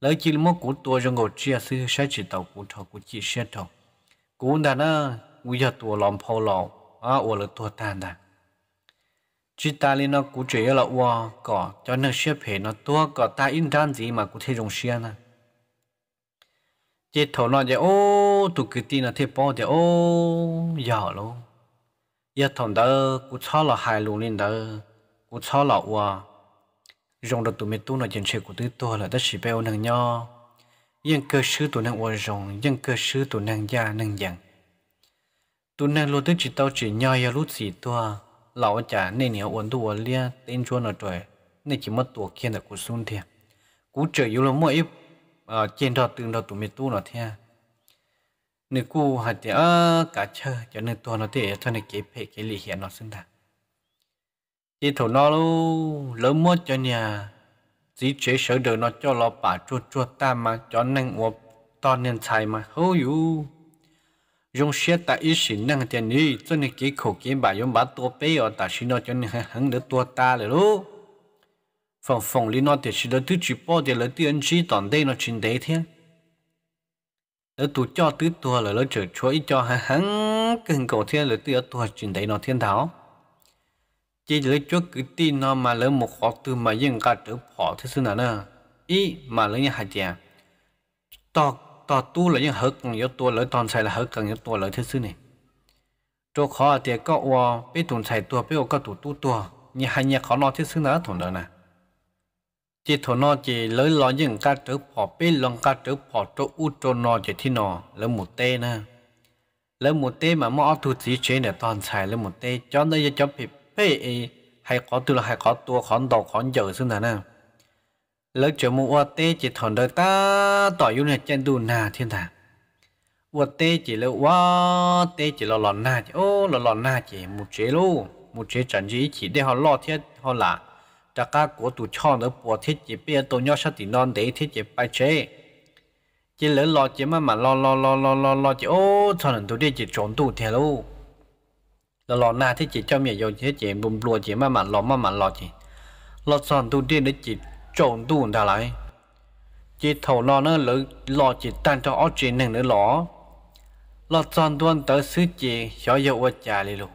lấy chỉ mua của tôi trong ngồi chia sư sẽ chỉ tàu của thọ của chỉ xe thọ cũng đã nó bây giờ tôi làm phao lòng à ủa là thua tàn đà chỉ ta lên nó cũng chỉ là ủa cỏ cho nó xếp hệ nó tua cỏ ta in đan gì mà cú thấy rồng xia nè à? chế thầu nó giờ ô tụ cái tin là thế bao giờ ô giàu luôn giờ thằng đó cú cho là hai luôn lên đó cú cho là ủa rồng được tụi mình tu nó dân chơi của tụi tôi là đất sĩ bèo nàng nho dân cơ sứ tụi nàng ủa rồng dân cơ sứ tụi nàng gia nàng dạng tu nè lô tới chỉ tao chỉ nhau ya lút xì tua à. lão chả nên hiểu ổn tu ổn lia tên chua nó trời nên chỉ mất tuổi kia là cú sun thiệt cú chơi yếu là mỗi ở trên đó từng đó tụi mình à? tu nó thiệt nên cú hạt thì ở cả chơi cho nên tua nó thiệt cho nên kế phe kế lì hiện nó sinh ra chỉ thổ nó lu lớn mất cho nhà chỉ chế sở đời nó cho lo bà chua chua ta mà cho nên ngọc to nên chạy mà hô yếu năng tiền đi, cho nên cái khẩu ta ta rồi, hăng được 用些打一时能点你，做你几口金把用把多背哦，但是呢，就你还很得多大了喽。phòng phòng lý nó thì chỉ là thứ chỉ bỏ để là thứ anh chỉ toàn đây nó chính đấy thế đó tụ cho thứ tua rồi, nó trở cho ít cho hăng hăng cần cầu thiên là thứ ở tua chính đấy nó thiên thảo chỉ là chúa cứ tin nó mà lấy một khó từ mà dân cả trở bỏ thế xưa nào nè ý mà lấy nhà hạt chè to ต่อตู้เลยยังเฮกยตัวเลยตอนใส่ละเฮกยตัวเลยที่ซื่อนี่โจขอเตียก็วอไปตุนใส่ตัวไปก็ตุตู้ตัวนี่ให้เนี่ยขอนอที่ซื่อนะถุนเดินนะจีถุนอจีเลยลอยยังกาดจึพอไปลองกาดจึพอโจอู้ตันอจีที่นอ แล้วหมุดเต้นะ แล้วหมุดเต้มามอทุสีเชนเนี่ยตอนใส่แล้วหมุดเต้จอนได้จะจับผิดเป้ให้ขอตัวให้ขอตัวขอนดอกขอนเจอซึ่งนะนะแล้วจะมัวเต้จะถอนเดต้าต่อยู่ในจนดูนาเทียนตาวัวเตจะเลว่าเต้จะหลอนน้าจะโอ้หลอนน้าจะมุดเชลูมุดเชจันจีจิดได้หล่อเทียดหล่ะจะก้ากัวตุช่อเนื้อปัวเทียจะเปียตัวยอดชตินนนเดทเทียดไปเชจะเหลือหล่อจะมาหมาหล่อหล่อหล่อหลอหลอจะโอถอนตัวได้จะจงตัวเทลูหลอนน้าเทียดเจ้าเมียโยเทีจมบุมบัวเจมาหมาหล่อมาหมาหล่อจีหล่อซ้อนตัวได้เนือจี trộn đủ đã lại chỉ thầu lo nó lỡ lo chỉ tan cho ở chuyện nâng nữa lọ lo tròn tuôn tới xứ chị cho dậu ở trà lì lù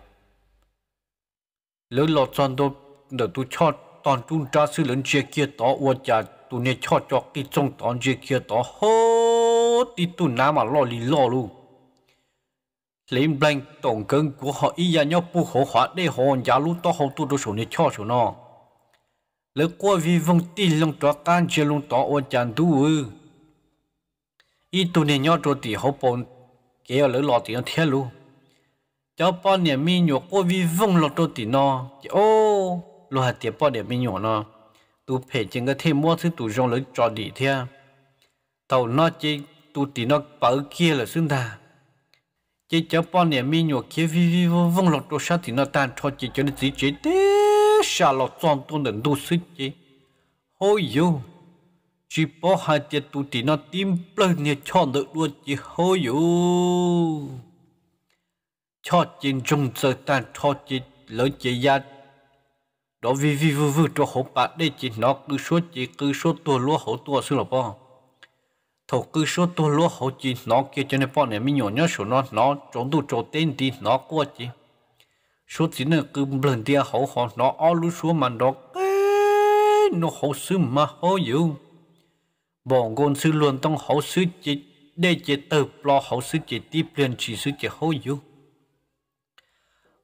lỡ lo tròn tuôn được tu cho toàn trung ra sứ lớn chia kia tỏ ở trà tu nè cho cho cái trong toàn chia kia tỏ hô tí tu ná mà lo lì lo luôn lên blank tổng cân của họ ý ra nhau bu khổ hóa để họ nhà lúc đó họ tu đồ số nè cho số nó lỡ qua vì vong ti lông tỏa can chia lông tỏa ôn chàng tu ư y tu nè nhau trô tỉ hậu bồn kéo lỡ lọ tỉ nó thế lu cháu bao nè mi nhổ qua vì vong lọ trô tỉ nó chỉ ô lọ hạt tiệp bao nè mi nhổ nó tu phê chân cái thê mua thứ tu rong lỡ trò đi thế tàu nó chỉ tu tỉ nó bảo kia là xương thà chỉ cháu bao nè mi nhổ kia vì vì vong lọ trô sát tỉ nó tan cho chỉ cho nó chỉ chế tết xa lọ chọn tu nền tu sức chứ hôi dù chỉ bỏ hai tiệt tu thì nó tim plơ nhẹ chọn được luôn chứ hôi dù cho trên trung sơ tan cho trên lỡ chế gia đó vì vì vừa vừa cho hổ bạc đây chỉ nó cứ số chỉ cứ số tua lúa hổ tua xưa là bao thầu cứ số tua lúa hổ chỉ nó kia cho nên bọn này mình nhỏ nhớ số nó nó trốn tu trốn tên thì nó qua chỉ số tiền nữa cứ lần tia hậu họ nó ăn luôn số mà nó cái nó hậu sư mà hậu dữ bọn con sư luôn trong hậu sư chỉ để chỉ tự lo hậu sư chỉ tiếp liền chỉ sư chỉ hậu dữ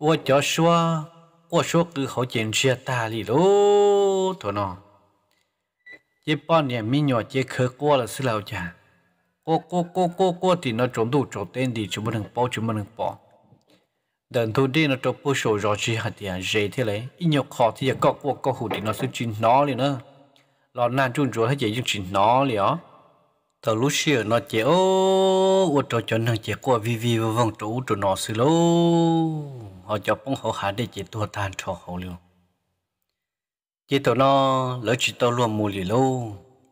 我就说，我说个好坚持大理喽，头脑。一八年明年节课过了是老家，过过过过过的那种都早点的就不能报就不能报。đàn thu đi nó trộn bút sổ rõ chi hạt tiền dễ thế này, ít nhiều khó thì giờ có cuộc có hủ thì nó sẽ chín nó liền nữa lọ nan chun chúa hết giờ dùng chín nó liền ó tờ lúc xưa nó chế ô ô trò cho nàng chế qua vi vi và vòng trụ trụ nó xí lô họ cho bông họ hạ để chế tua tan cho họ liền chế tờ nó lỡ chỉ tao luôn mù lì lô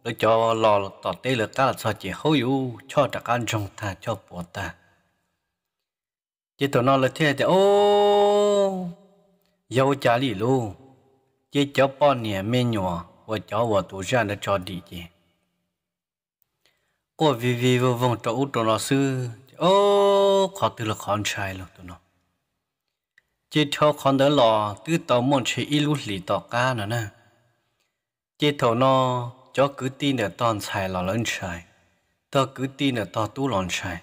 lỡ cho lò tỏ tê lỡ ta là sao chế hôi u cho đặc ăn trong ta cho bỏ ta chỉ tụi nó là thế thì ô dâu trả lì lu chỉ cháu bao nè mẹ nhỏ và cháu và tổ ra nó cho đi chứ cô vi vi vô vòng cho út tụi nó sư ô khó từ là khó trai luôn tụi nó chỉ cho con đỡ lò từ tàu mòn chỉ ít lúc lì tọt cá nữa nè chỉ tụi nó cho cứ tin là toàn xài là lớn xài tao cứ tin là tao tú lòn xài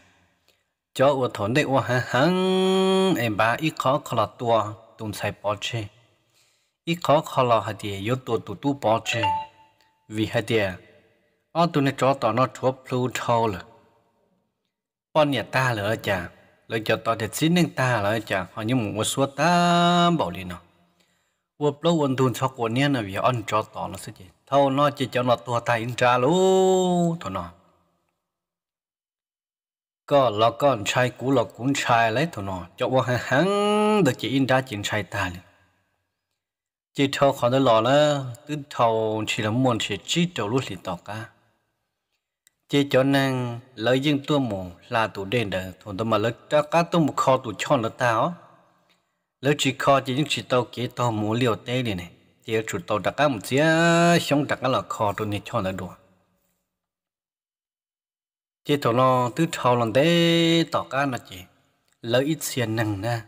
cho ô thốn đây ô hăng hăng em ba ít khó khó là tua tụng sai bỏ chê ít khó khó là hạt địa yếu tua tụ tụ bỏ chê vì hạt địa ở tụi nó cho tao nó chúa Pluto là bọn nhà ta là chả lời cho tao để xin nên ta là chả họ như một số ta bảo đi nó vừa lâu ôn thun cho của nè là vì ăn cho tao nó sẽ gì thâu nó chỉ cho nó tua tay ra luôn thôi nó có lo con trai cũ lo cũng trai lấy tụi nó cho bọn hàng hắn được chỉ in đa chuyện trai ta liền chỉ thâu khó đó lo là cứ thâu chỉ là muốn chỉ chỉ đầu thì tỏ cả chỉ cho nên lấy riêng tôi mù là tụi đen đời thằng tôi mà lấy cho cá tôi một kho tụi cho tao lấy chỉ kho chỉ những chỉ tao kế tao mù liều tê này này chỉ tao đặt cá một chiếc xong đặt cá là kho tụi này cho nó đùa chị thầu lo tứ thầu lần thế tỏ cá là chị lấy ít tiền nằng nè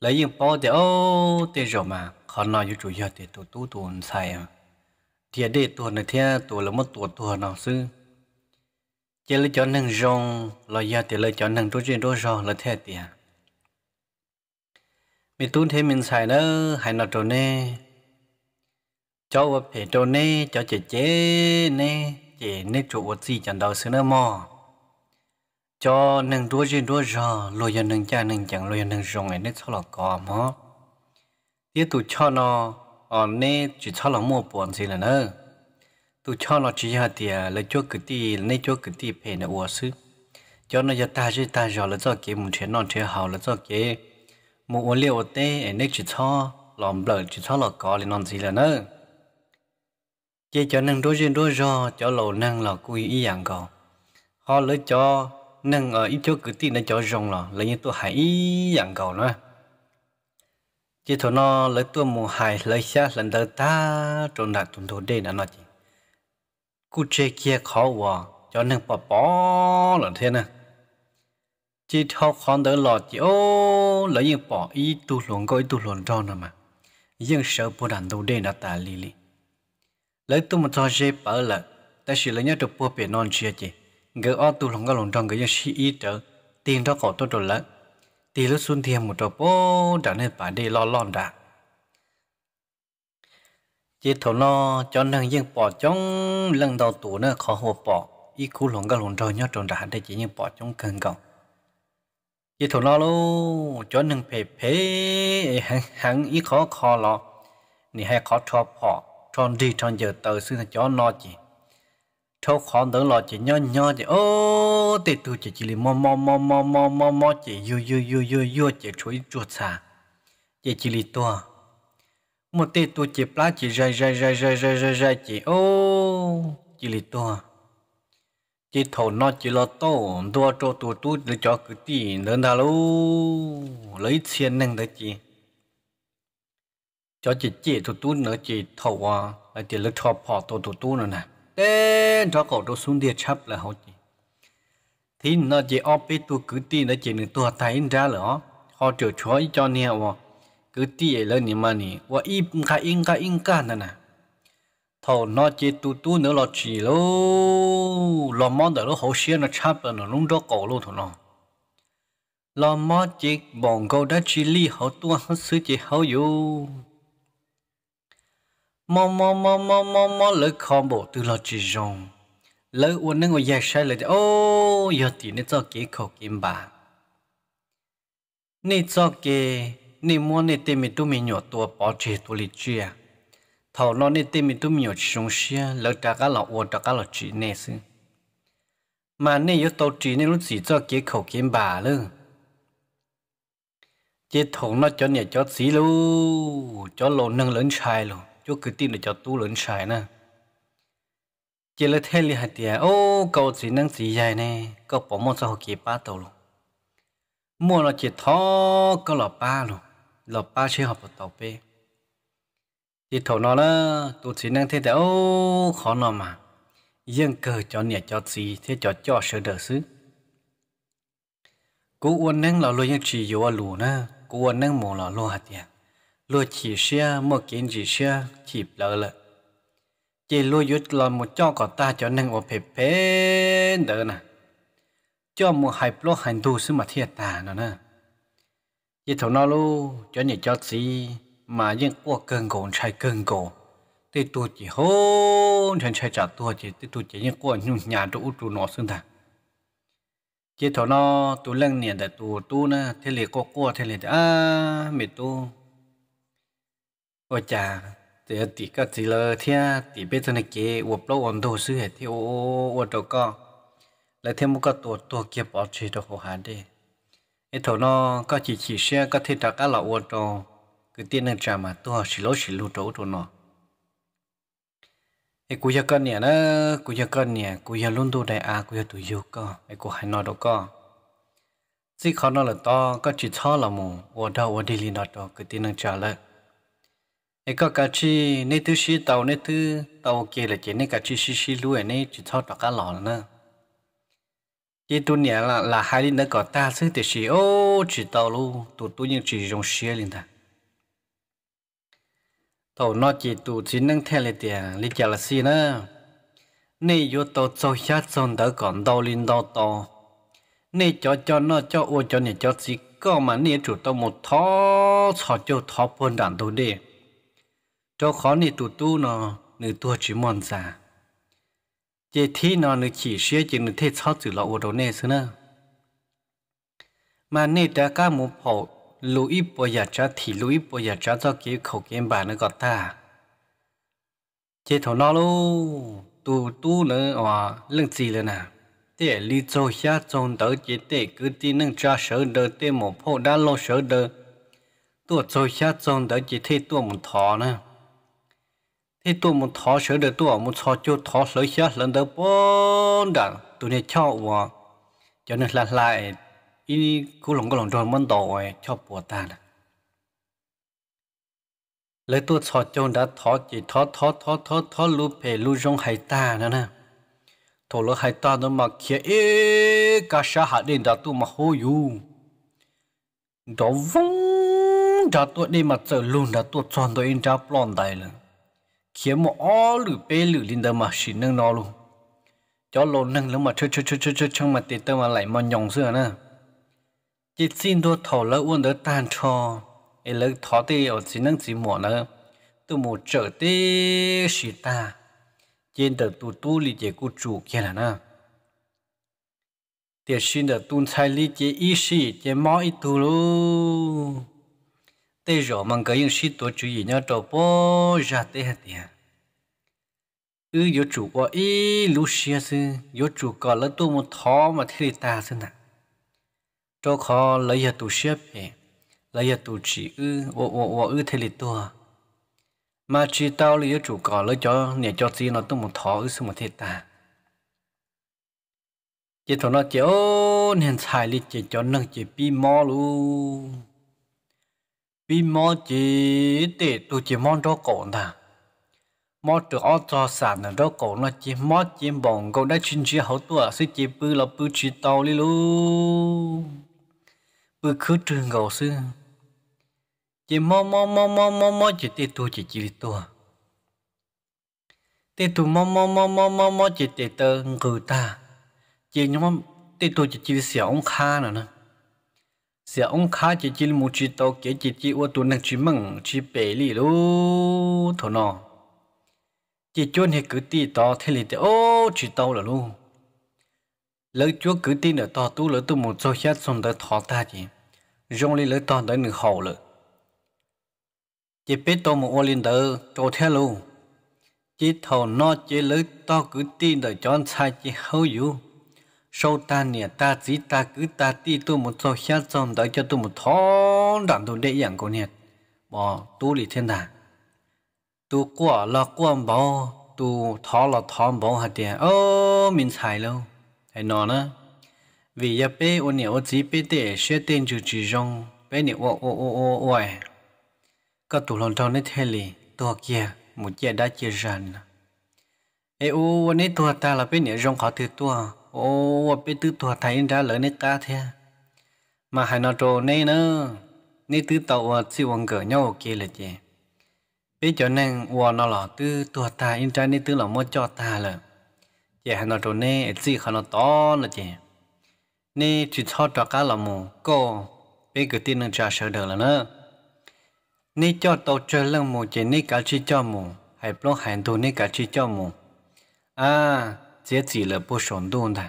lấy những bao thì ô thì rồi mà còn nói với chủ nhà thì tụi tu tu sai à thì để tu này thì tu là mất tu tu nào sư chỉ lấy cho nâng rong là nhà thì lấy cho nâng tu trên tu rong là thế thì à mình tu thế mình xài đó hay là trâu này cháu vợ phải trâu này cháu chị chế này ye ne cho wo chi chan dao sna mò, cho nâng đua trên đua rò lo yên nâng cha nâng chẳng lo yên nâng rong ấy nên cho là có mò, tiếp tụ cho nó ở ờ, nè chỉ cho là mua bọn gì là nữa tụ cho nó chỉ hạt tiền là chỗ cái tí nên chỗ cái tí phải là uổng sư cho nó giờ ta chỉ ta rò là cho cái một chuyện non chuyện hậu là cho cái một uống liệu ấy nên chỉ cho làm bờ chỉ cho là có là non gì là nữa chỉ cho nâng đối duyên đối do cho lầu nâng là cùi ý dạng cầu họ lấy cho nâng ở ít chỗ cứ tin nó cho rồng là lấy như tôi hãy ý dạng cầu nữa chỉ thôi nó lấy tôi mù hài lấy xa lần đầu ta trộn đạt tụng đồ đây là nó chỉ cú chê kia khó quá cho nâng bỏ bỏ là thế nè chỉ thao khoan đỡ lọt chỉ ô lấy như bỏ ý tu luận coi tu luận cho nè mà nhưng sợ bố đàn đầu đây là tài lì lì lấy tu một trò bảo bỡ lợ ta chỉ lấy nhớ được bùa biển non chia chị ngỡ ở tu lòng cái lòng trong cái nhớ sĩ ý trở tiền đó có tôi đồ lợ thì lúc xuân thiêm một trò bố đã nên bà đi lo lon đã chỉ thổ lo cho nên những bỏ trong lần đầu tủ nó khó hồ bỏ ý cú lòng cái lòng trong nhớ tròn đã để chỉ những bỏ trong cần cầu chỉ thổ lo luôn cho nên phê phê hắn hắn ý khó khó lo bỏ tròn đi tròn giờ tờ sư là chó nó chị thâu khó đỡ lo chị nhớ nhớ chị ô tê tu chỉ chỉ li mò mò mò mò mò mò mò chị yu yu yu yu yu chị chuối chuột xà chị chỉ li tua một tê tu chỉ plá chỉ rai rai rai rai rai rai rai chị ô chỉ li tua chị thầu nó chỉ lo tô đua cho tu tu để cho cứ tì nỡ nào lấy tiền nâng đấy chị จจิจีตุตุเนจีทว่าไอเจียลทอพอตัวตุตุนั่นะเต้นทอกตัวสุนเดียชับเลยเ้วจีทีนั่นจีออปิตัวกุฏินั่นจีหนึ่งตัวตายอินดาเหรอเขาจะช่วยจอเนียวกุตีเอเลนี่มานี่ว่าอีกาอิงกาอิงกันน่นนะทอหน้าจีตุตุเนื้อจีโลลอมันเดือดเขาเสียนะชับเลยนั่ลุงจอกโลทุนอ老妈，这芒果的吉利好多，好吃的好油。mò mò mò mò mò mò lỡ combo từ lo chỉ rong lỡ uốn nâng ngồi dạy sai lỡ ô giờ thì nên cho kế khẩu kim bà nên cho kế nên mua nên tên mình tu mình nhỏ tua bỏ chế à. tu lịch chia thầu lo nên tên mình tu mình nhỏ sống xia à, lỡ trả cả lỡ uốn trả cả lỡ chỉ nè sư mà nên yếu tàu chỉ nên lúc chỉ cho kế khẩu kim bà lơ chế thầu nó cho nhẹ cho xí lu cho lô nâng lớn sai lỡ chúa cứ tin để cho tu lớn xài nè chỉ là thế li hạt tiền ô câu chỉ năng chỉ dài nè câu bỏ môn sao kỳ ba đầu luôn mua là chỉ thó câu là ba luôn là ba chơi học được tàu bê chỉ thầu nó là tu chỉ năng thế để ô khó nó mà dân cờ cho nhẹ cho gì thế cho cho sửa được chứ? cú uốn năng là luôn dân chỉ vô lù nè cú uốn năng mua là luôn hạt tiền lúa chỉ xia, mua kiến chỉ xia, chỉ lỡ lợ chỉ lúa yết là một cho cả ta cho nên ở phê phê đỡ nè cho một hai lúa hành tu xứ mà thiệt ta nó nè chỉ thầu nó luôn cho nhỉ cho gì mà những qua cơn cổ chạy cơn cổ thì tôi chỉ hôn trên chạy trả tôi chỉ tôi chỉ những qua nhung nhà trụ trụ nó xưng thằng chỉ thầu nó tôi lăng nè để tôi tôi nè thế liền có qua thế liền à mẹ tôi ô chà thì tí cái gì là thế tí bây giờ này kia ô bao ổn đồ sư hết thì ô ô ô đồ co lại thêm một cái tổ tổ kia bỏ chỉ đồ hồ hà đi cái thầu nó có chỉ chỉ xe có thể đặt cái là ô đồ cứ tiền này trả mà tôi chỉ lối chỉ lưu trú nó cái cú giờ nè nó cú giờ nè cú giờ luôn đồ đại à cú giờ tụi yêu co cái cú hay nói đồ co chỉ khó nó là to có chỉ cho là mù ô đâu ô đi liền đó cái tiền này trả lại ấy các cả chi nấy thứ xí tàu nấy thứ tàu kia là chỉ nấy các chi xí xí lúa nấy chỉ thọ cả lò nữa chỉ tu nhà là là hai linh đã có ta xứ thì xí ô chỉ tàu lu tu tu nhưng chỉ dùng xe linh ta tàu nó chỉ tu chỉ năng theo lại tiền lý giải là gì nữa nấy vô tàu sâu xe sông đỡ còn đau linh đau to nấy cho cho nó cho ô cho nè cho xí có mà nấy chủ tàu một thó cho cho thó phân đàn tu đi cho khó nị tụ tu nó nị tua chỉ mòn già, chế thi nó nị chỉ xế chỉ nị thế cho chữ lọ ô đồ nè xứ nè mà nị đã cá mù phổ lưu ý bò giả trả thì lưu ý bò giả trả cho cái khẩu kiếm bà nó gọt ta chế thổ nó luôn tu tu nữa à lưng gì lên nè thế lý do xa trong đó chế tệ cứ tin nâng cha sở đờ tệ một phô đã lo sở đờ tu do xa trong đó chế thế tu một thọ nè. ที่ตัวมันทอเสือเดือตัวมันทอจุดทอเสือเสียหลังเดือปนดังตัวนี้ชอบว่ะจะนึกหลายๆอันนี้กูหลงก็หลงโดนมันต่อยชอบปวดตาละเลยตัวทอจุดทอจิตทอทอทอทอทอลูเพลูจงหายตาเนี่ยนะถูกรยหายตาเนาะมาเขี่ยเอ๊กาชาหัดเดินดัตัวมาหูอยู่ดาวงดาตัวนี้มาเจอลุงดาตัวจอนตัวอินดาปลอนได้เลย khi mà ó lử bê lử linh đờ mà xì nâng nó luôn cho lô nâng lắm mà chơi chơi chơi chơi chơi trong mà tê tơ mà lại mà nhòng xưa nè chỉ xin thua thầu lỡ uốn đỡ tan cho ấy lỡ thọ tê ở chỉ nâng chỉ mỏ nữa tôi mù trở tê xì ta trên đờ tu tu lì chế cô chủ kia là nè tiệt xin đờ tu sai lì chế ý xì chế mỏ ít tu luôn tê rõ mang cái những sĩ tổ chú ý nhá trò bó ra tê hạt tìa. ư yếu chủ bó ý lũ xìa sư, yếu chủ có lỡ tu một thó mà thế ta sư nè. cho khó lấy hạt tù xếp hề, lấy hạt tù chỉ ư, ồ ồ ồ ư thế lì tùa. Mà chỉ tao lý yếu chủ có lỡ cho nhẹ cho gì nó tu một thó ư sư mà thế ta. chỉ thổ nó chỉ ô, nên xài lý chỉ cho nâng chỉ bị mò luôn vì mò chỉ để tụ chỉ mong cho cổ ta mò từ ở cho sản là đó cổ nó chỉ mò chỉ bỏng cổ đã chuyên chỉ hậu tuổi sẽ chỉ bự là bự chỉ tàu đi luôn bự khứ trường cầu sư chỉ mò mò mò mò mò mò chỉ để tụ chỉ chỉ tụ để tụ mò mò mò mò mò mò chỉ để tờ người ta chỉ nhóm để tụ chỉ chỉ xẻo ông kha nữa nè giờ dạ, ông khá chỉ chỉ một chỉ tàu kế chỉ chỉ ô tô năng chỉ mừng chỉ bể lì lú thổ nọ chỉ chôn hết cứ ti tàu thế lì tê ô chỉ tàu là lú lấy chúa cứ ti nữa tàu tu lỡ tu một số hết xong tới thọ ta chỉ rong lì lỡ tàu tới nửa hậu lỡ chỉ biết tàu một ô lên tới tàu thế lú chỉ thầu nó chỉ lỡ tàu cứ ti nữa chọn sai chỉ hơi yếu sau ta nè ta chỉ ta cứ ta đi tu một số khía xong đó cho tu một thon đoạn tu đệ dạng của nè bỏ tu lì thiên đàng tu quả là quả bảo tu thọ là thọ bảo hạt tiền ô mình xài lâu hay nọ nữa vì giờ bé ô nè ô chỉ bé để xe tên chủ chỉ rong bé nè ô ô ô ô ô có tu lòng trong nít thế lì tu kia một chia đã chia rằng ê ô nít tu ta là bé nè rong khó thứ tu ô bị tư thuật thấy ra lỡ nét ta thế à? mà hai nó trồ nấy nữa nấy tư tàu siêu à, hoàng cỡ nhau kia là gì bây giờ nên hòa nó là tư thuật ta ra nấy tư là mua cho ta là giờ hai nó trồ nấy gì khả nó to là gì nấy chỉ cho cho cá là mù cô bây giờ tin nó trả sợ là nữa nấy cho tàu chơi lăng mù chỉ nấy cả chỉ cho mù hay plong hành thù nấy cả chỉ cho mù à sẽ chỉ là bộ sống đồn thà.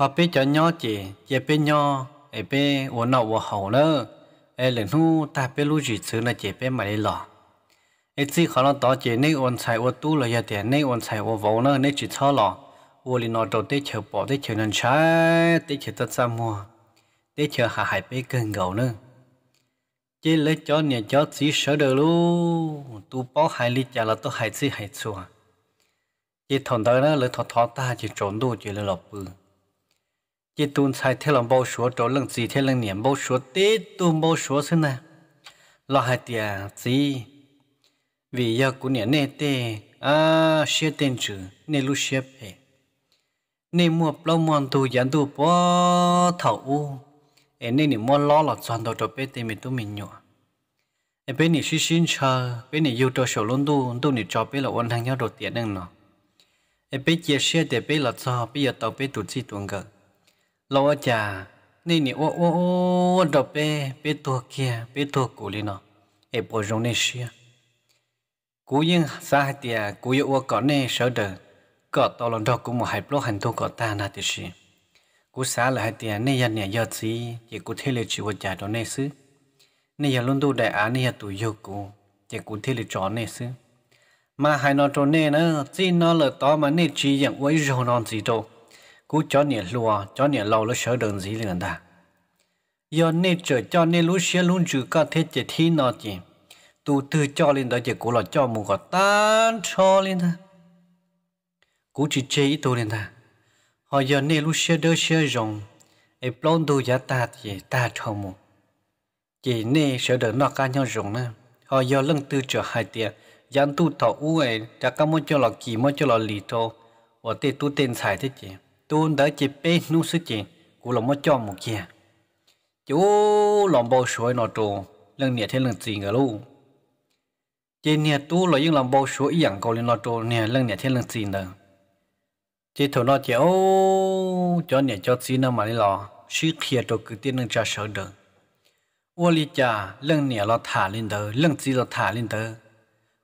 Họ biết cho nhỏ chỉ, chỉ biết nhỏ, ai biết ổn nào ổn hậu nữa. Ai lần nu ta bé lưu chỉ xứ là chị bé mà đi lọ. Ai chỉ khó nó tỏ chị nên ổn xài ổn tu là giờ tiền nên ổn xài ổn vấu nữa nên chỉ cho lọ. Ổn lì nó đầu tế chờ bỏ tế chờ nâng trái, tế chờ tất xa mua. Tế chờ hạ hải bé cơn gầu nữa chỉ lấy cho nhà cho chỉ sợ được luôn tu bảo hai lý trả là tôi hai chỉ hai chua chỉ thằng đó nó lấy thằng thằng ta chỉ trốn đồ chỉ là lọp bự chỉ tuôn sai thế làm bao số trốn lần gì thế lần niệm bao số tết tuôn bao số thế nè lo hai tiền gì vì giờ cũng niệm nè tê à xe tên chữ nè lu xe pe nè mua lâu mòn đồ gián đồ bỏ thầu u em nè niệm mua lo là chọn đồ trộn pe tê mình tu mình nhọ em bên nè xin xin chờ bên nè yêu trò sầu luôn đồ, đồ nè cho bên là ôn thằng nhau đồ tiền đang nào bây giờ chia sẻ để pe là cho bây giờ tàu bây tụt chi tuồng gần lo chả nên nè ô ô ô đập bây, bây tua kia bây tua cổ lên nó e bỏ rong nè sẻ cú yên sa tiệt cú yêu ô có nè sợ đờ có tàu lần đó cũng một hai lô hành thu có ta na tiệt sẻ cú sa là hai tiệt nè yên nè giờ gì chỉ cú thế là chỉ ô chả đó nè xứ nè giờ luôn tu đại á nè giờ tu yêu cú chỉ cú thế là chọn nè xứ mà hai nó trốn nè nó chỉ nó là to mà nên chỉ dạng với rầu non gì đâu cú cho nè lùa cho nè lâu nó sợ đơn gì liền ta giờ nên chờ cho nên lú xe luôn chữ có thế chỉ thi nó chỉ tu từ cho lên đó chỉ cú là cho một cái tan cho lên ta cú chỉ chế ít tu lên ta họ giờ nè lú xe đỡ xe rồng ai plon tu giá ta chỉ ta cho mù chỉ nên sợ đơn nó cá nhau rồng nữa, họ giờ lần từ chờ hai tiệt ยันตุทออุ้ยจะก็มั่จะหลอกีมั่จะหลอลีโตว่าเตตุเต็นสายที่จีตูนได้เจ็เป้นู้สึกเจี๋กูหลอกมั่จอมุกี้จู่หลอบอลสวยหนอโตเรื่องเนี่ยเท่าเรื่องจริงกะลูกเจเนี่ยตูเราอกยังลอบอลสวยอย่างกูเลยหนอโตเนี่ยเรื่องเนี่ยเท่าเรื่องจริงเลยเจถอดหนอเจ้าโอ้จอเนี่ยจอดซีน่ามานด่หรอชื่เขลียร์ตัวกูเต้นนึงจะเฉยเด้อว่าลีจ่าเรื่องเนี่ยเราถ่ายลินเดอร์เรื่องจริงเราถ่ายลินเดอร์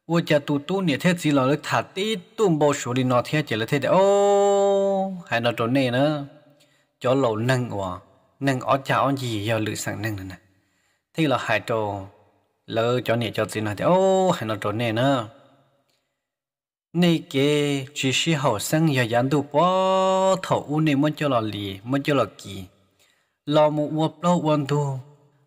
我家都都年天子老了，他的都包手里拿天接了天的哦，还拿着那呢，叫老能哇，能 ở cha ở gì 要 lựa sang năng này, thế là hai trò lỡ cho nè cho gì nào ô hay nó trò nè nữa nè kê chỉ sĩ hậu sinh giờ dán đủ bó thầu u nè muốn cho lò lì muốn cho lò kỳ lò mụ uop lò uon tu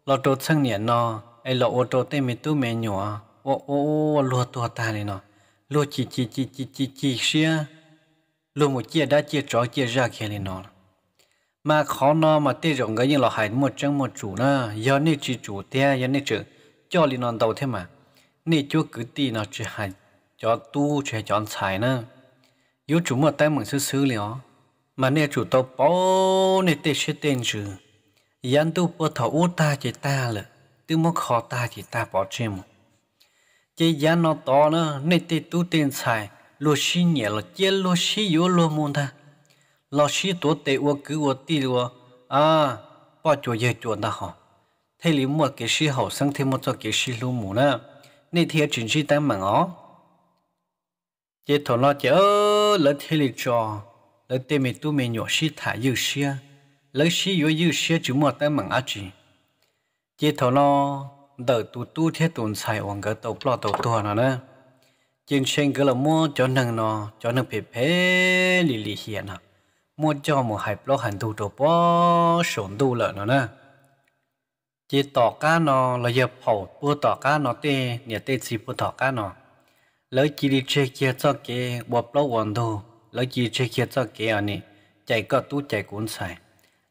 lò trò nó ai lò ô trò tê mi tu mẹ nhỏ ô ô lùa tua ta này nọ, lùa chỉ chỉ chỉ chỉ chỉ chỉ xia lùa một chia đã chia trỏ chia ra kia này nọ. mà khó nó mà tê rộng cái như là hải một trăng một chủ nó giờ này chỉ chủ thế giờ này chữ cho liền non đầu thế mà này chúa cứ tì nó chỉ hải cho tu chỉ chọn xài nữa yếu chủ một tay mừng sư sư liền mà nè chủ tàu bó nè tê sẽ tên chứ yán tu bó thảo út ta chỉ ta lợ tư mô khó ta chỉ ta bỏ chê mù chế giá nó to nữa nên tê tu tiền xài lô xí nhẹ lô chế lo xí yếu lô môn ta lô xí tổ tê ua cứ ua tì ua à bỏ chỗ dễ chỗ ta hả? thế lý mua cái xí hậu sang thêm một cho cái xí lô mù nữa nên thiệt chính xí tăng mạng ó chế thọ nó chế ơ lỡ thế lý cho lỡ tê mì tu mì nhỏ xí thả dư xí lỡ xí yếu dư xí chỉ mua tăng mạng á chỉ chế thọ nó đỡ tu tu thiết tuần xài hoàng cái tàu plo tàu tua nó nè trên sen cái là mua cho nâng nó cho nâng phê phê lì lì hiền à mua cho một hai plo hàng tu tàu bó sổn tu lợ nó nè chỉ tỏ cá nó là giờ phổ bua tỏ cá nó tê nhà tê chỉ bua tỏ cá nó lấy chỉ đi chơi kia cho kia bỏ plo hoàn tu lấy chỉ chơi kia cho kia anh chạy có tu chạy cuốn sai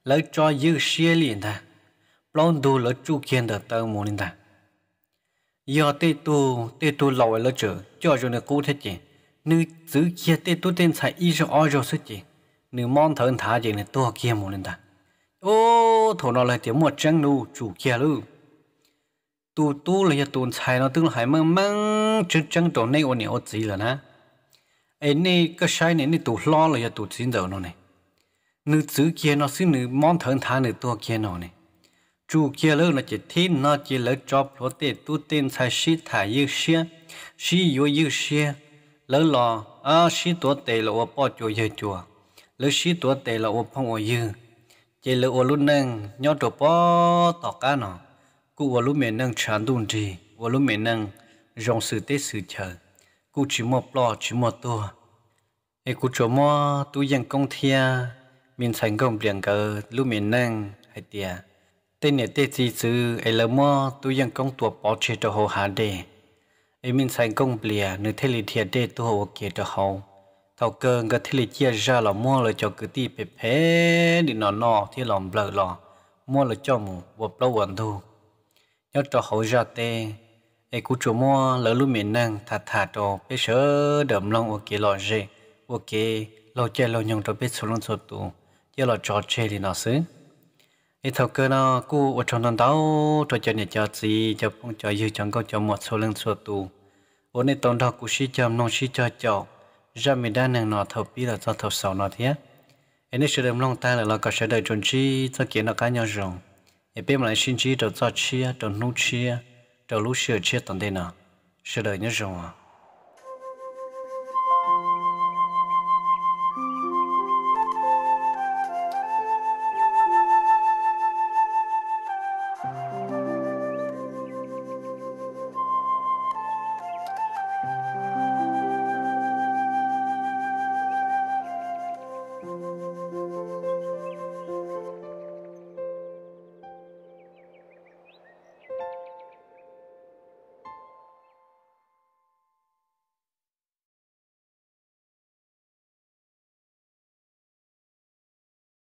lấy cho dư xia liền thôi lòng đu là chú kiên đợt tao muốn nên ta giờ tê tu tê tu lâu lỡ chữ cho cho nó cú thế chị nữ giữ kia tê tu tên sai y cho o cho sức chị nữ mong thở thả chị này to kia muốn nên ta ô thổ nó lại tiếng một trăng nu chú kia luôn tu tu là giờ tuần sai nó tức là hải măng măng chân chân tổ này ôn nhiều gì là na ấy này cái sai này này tu lo là giờ tu chín đầu nó này nữ giữ kia nó xin nữ mong thở thả nữ to kia nó nè chú kia lơ là chỉ thế nó chỉ lỡ cho lỡ tê tu tên sai sĩ thả yêu xia sĩ yêu yêu xia lỡ lò à sĩ tổ tê là ô bỏ chùa yêu chùa lỡ sĩ tổ tê là ô phong ô yêu chỉ lỡ ô lúc nâng nhau tổ bỏ tỏ cá nọ cú ô lúc mình nâng chán đun trì ô lúc mình nâng dòng sự tế sự chờ cụ chỉ một lò chỉ một tua ai cú chỗ mò tu dân công thia mình thành công biển cờ lúc mình nâng hay tiệt tên nè tên gì chứ ai là mơ tôi vẫn công tuộc bỏ chế cho hồ hà đề ấy mình sang công bìa nữ thế lì thiệt đề tôi hồ kia cho hồ thầu cơ người thế lì chia ra là mua là cho cứ ti bề phê đi nọ nọ thì lòng bờ lọ mua là cho mù bột lâu quần thu nhớ cho hồ ra tê ai cú cho mua lỡ lúc miền năng thà thà cho biết sớ đầm lòng ô kia lọ rê ô kia lâu chơi lâu nhung cho biết số lông số tu giờ là trò chơi đi nọ xứ ít thầu cơ nó cú ở trong đàn tàu cho cho nhà cho gì cho phong cho dư chẳng có cho một số lần số tù ở nơi tông đó cú sĩ cho nông sĩ cho cho ra mình đang nàng nọ thầu bi là cho thầu sầu nọ thế anh ấy sẽ đem long ta là lo cả sẽ đợi chuẩn chi cho kiến nó cá nhau rồng. em biết mà lại xin chi cho cho chia cho nu chia cho lũ sửa chia tận đây nào, sẽ đợi nhau rồng. à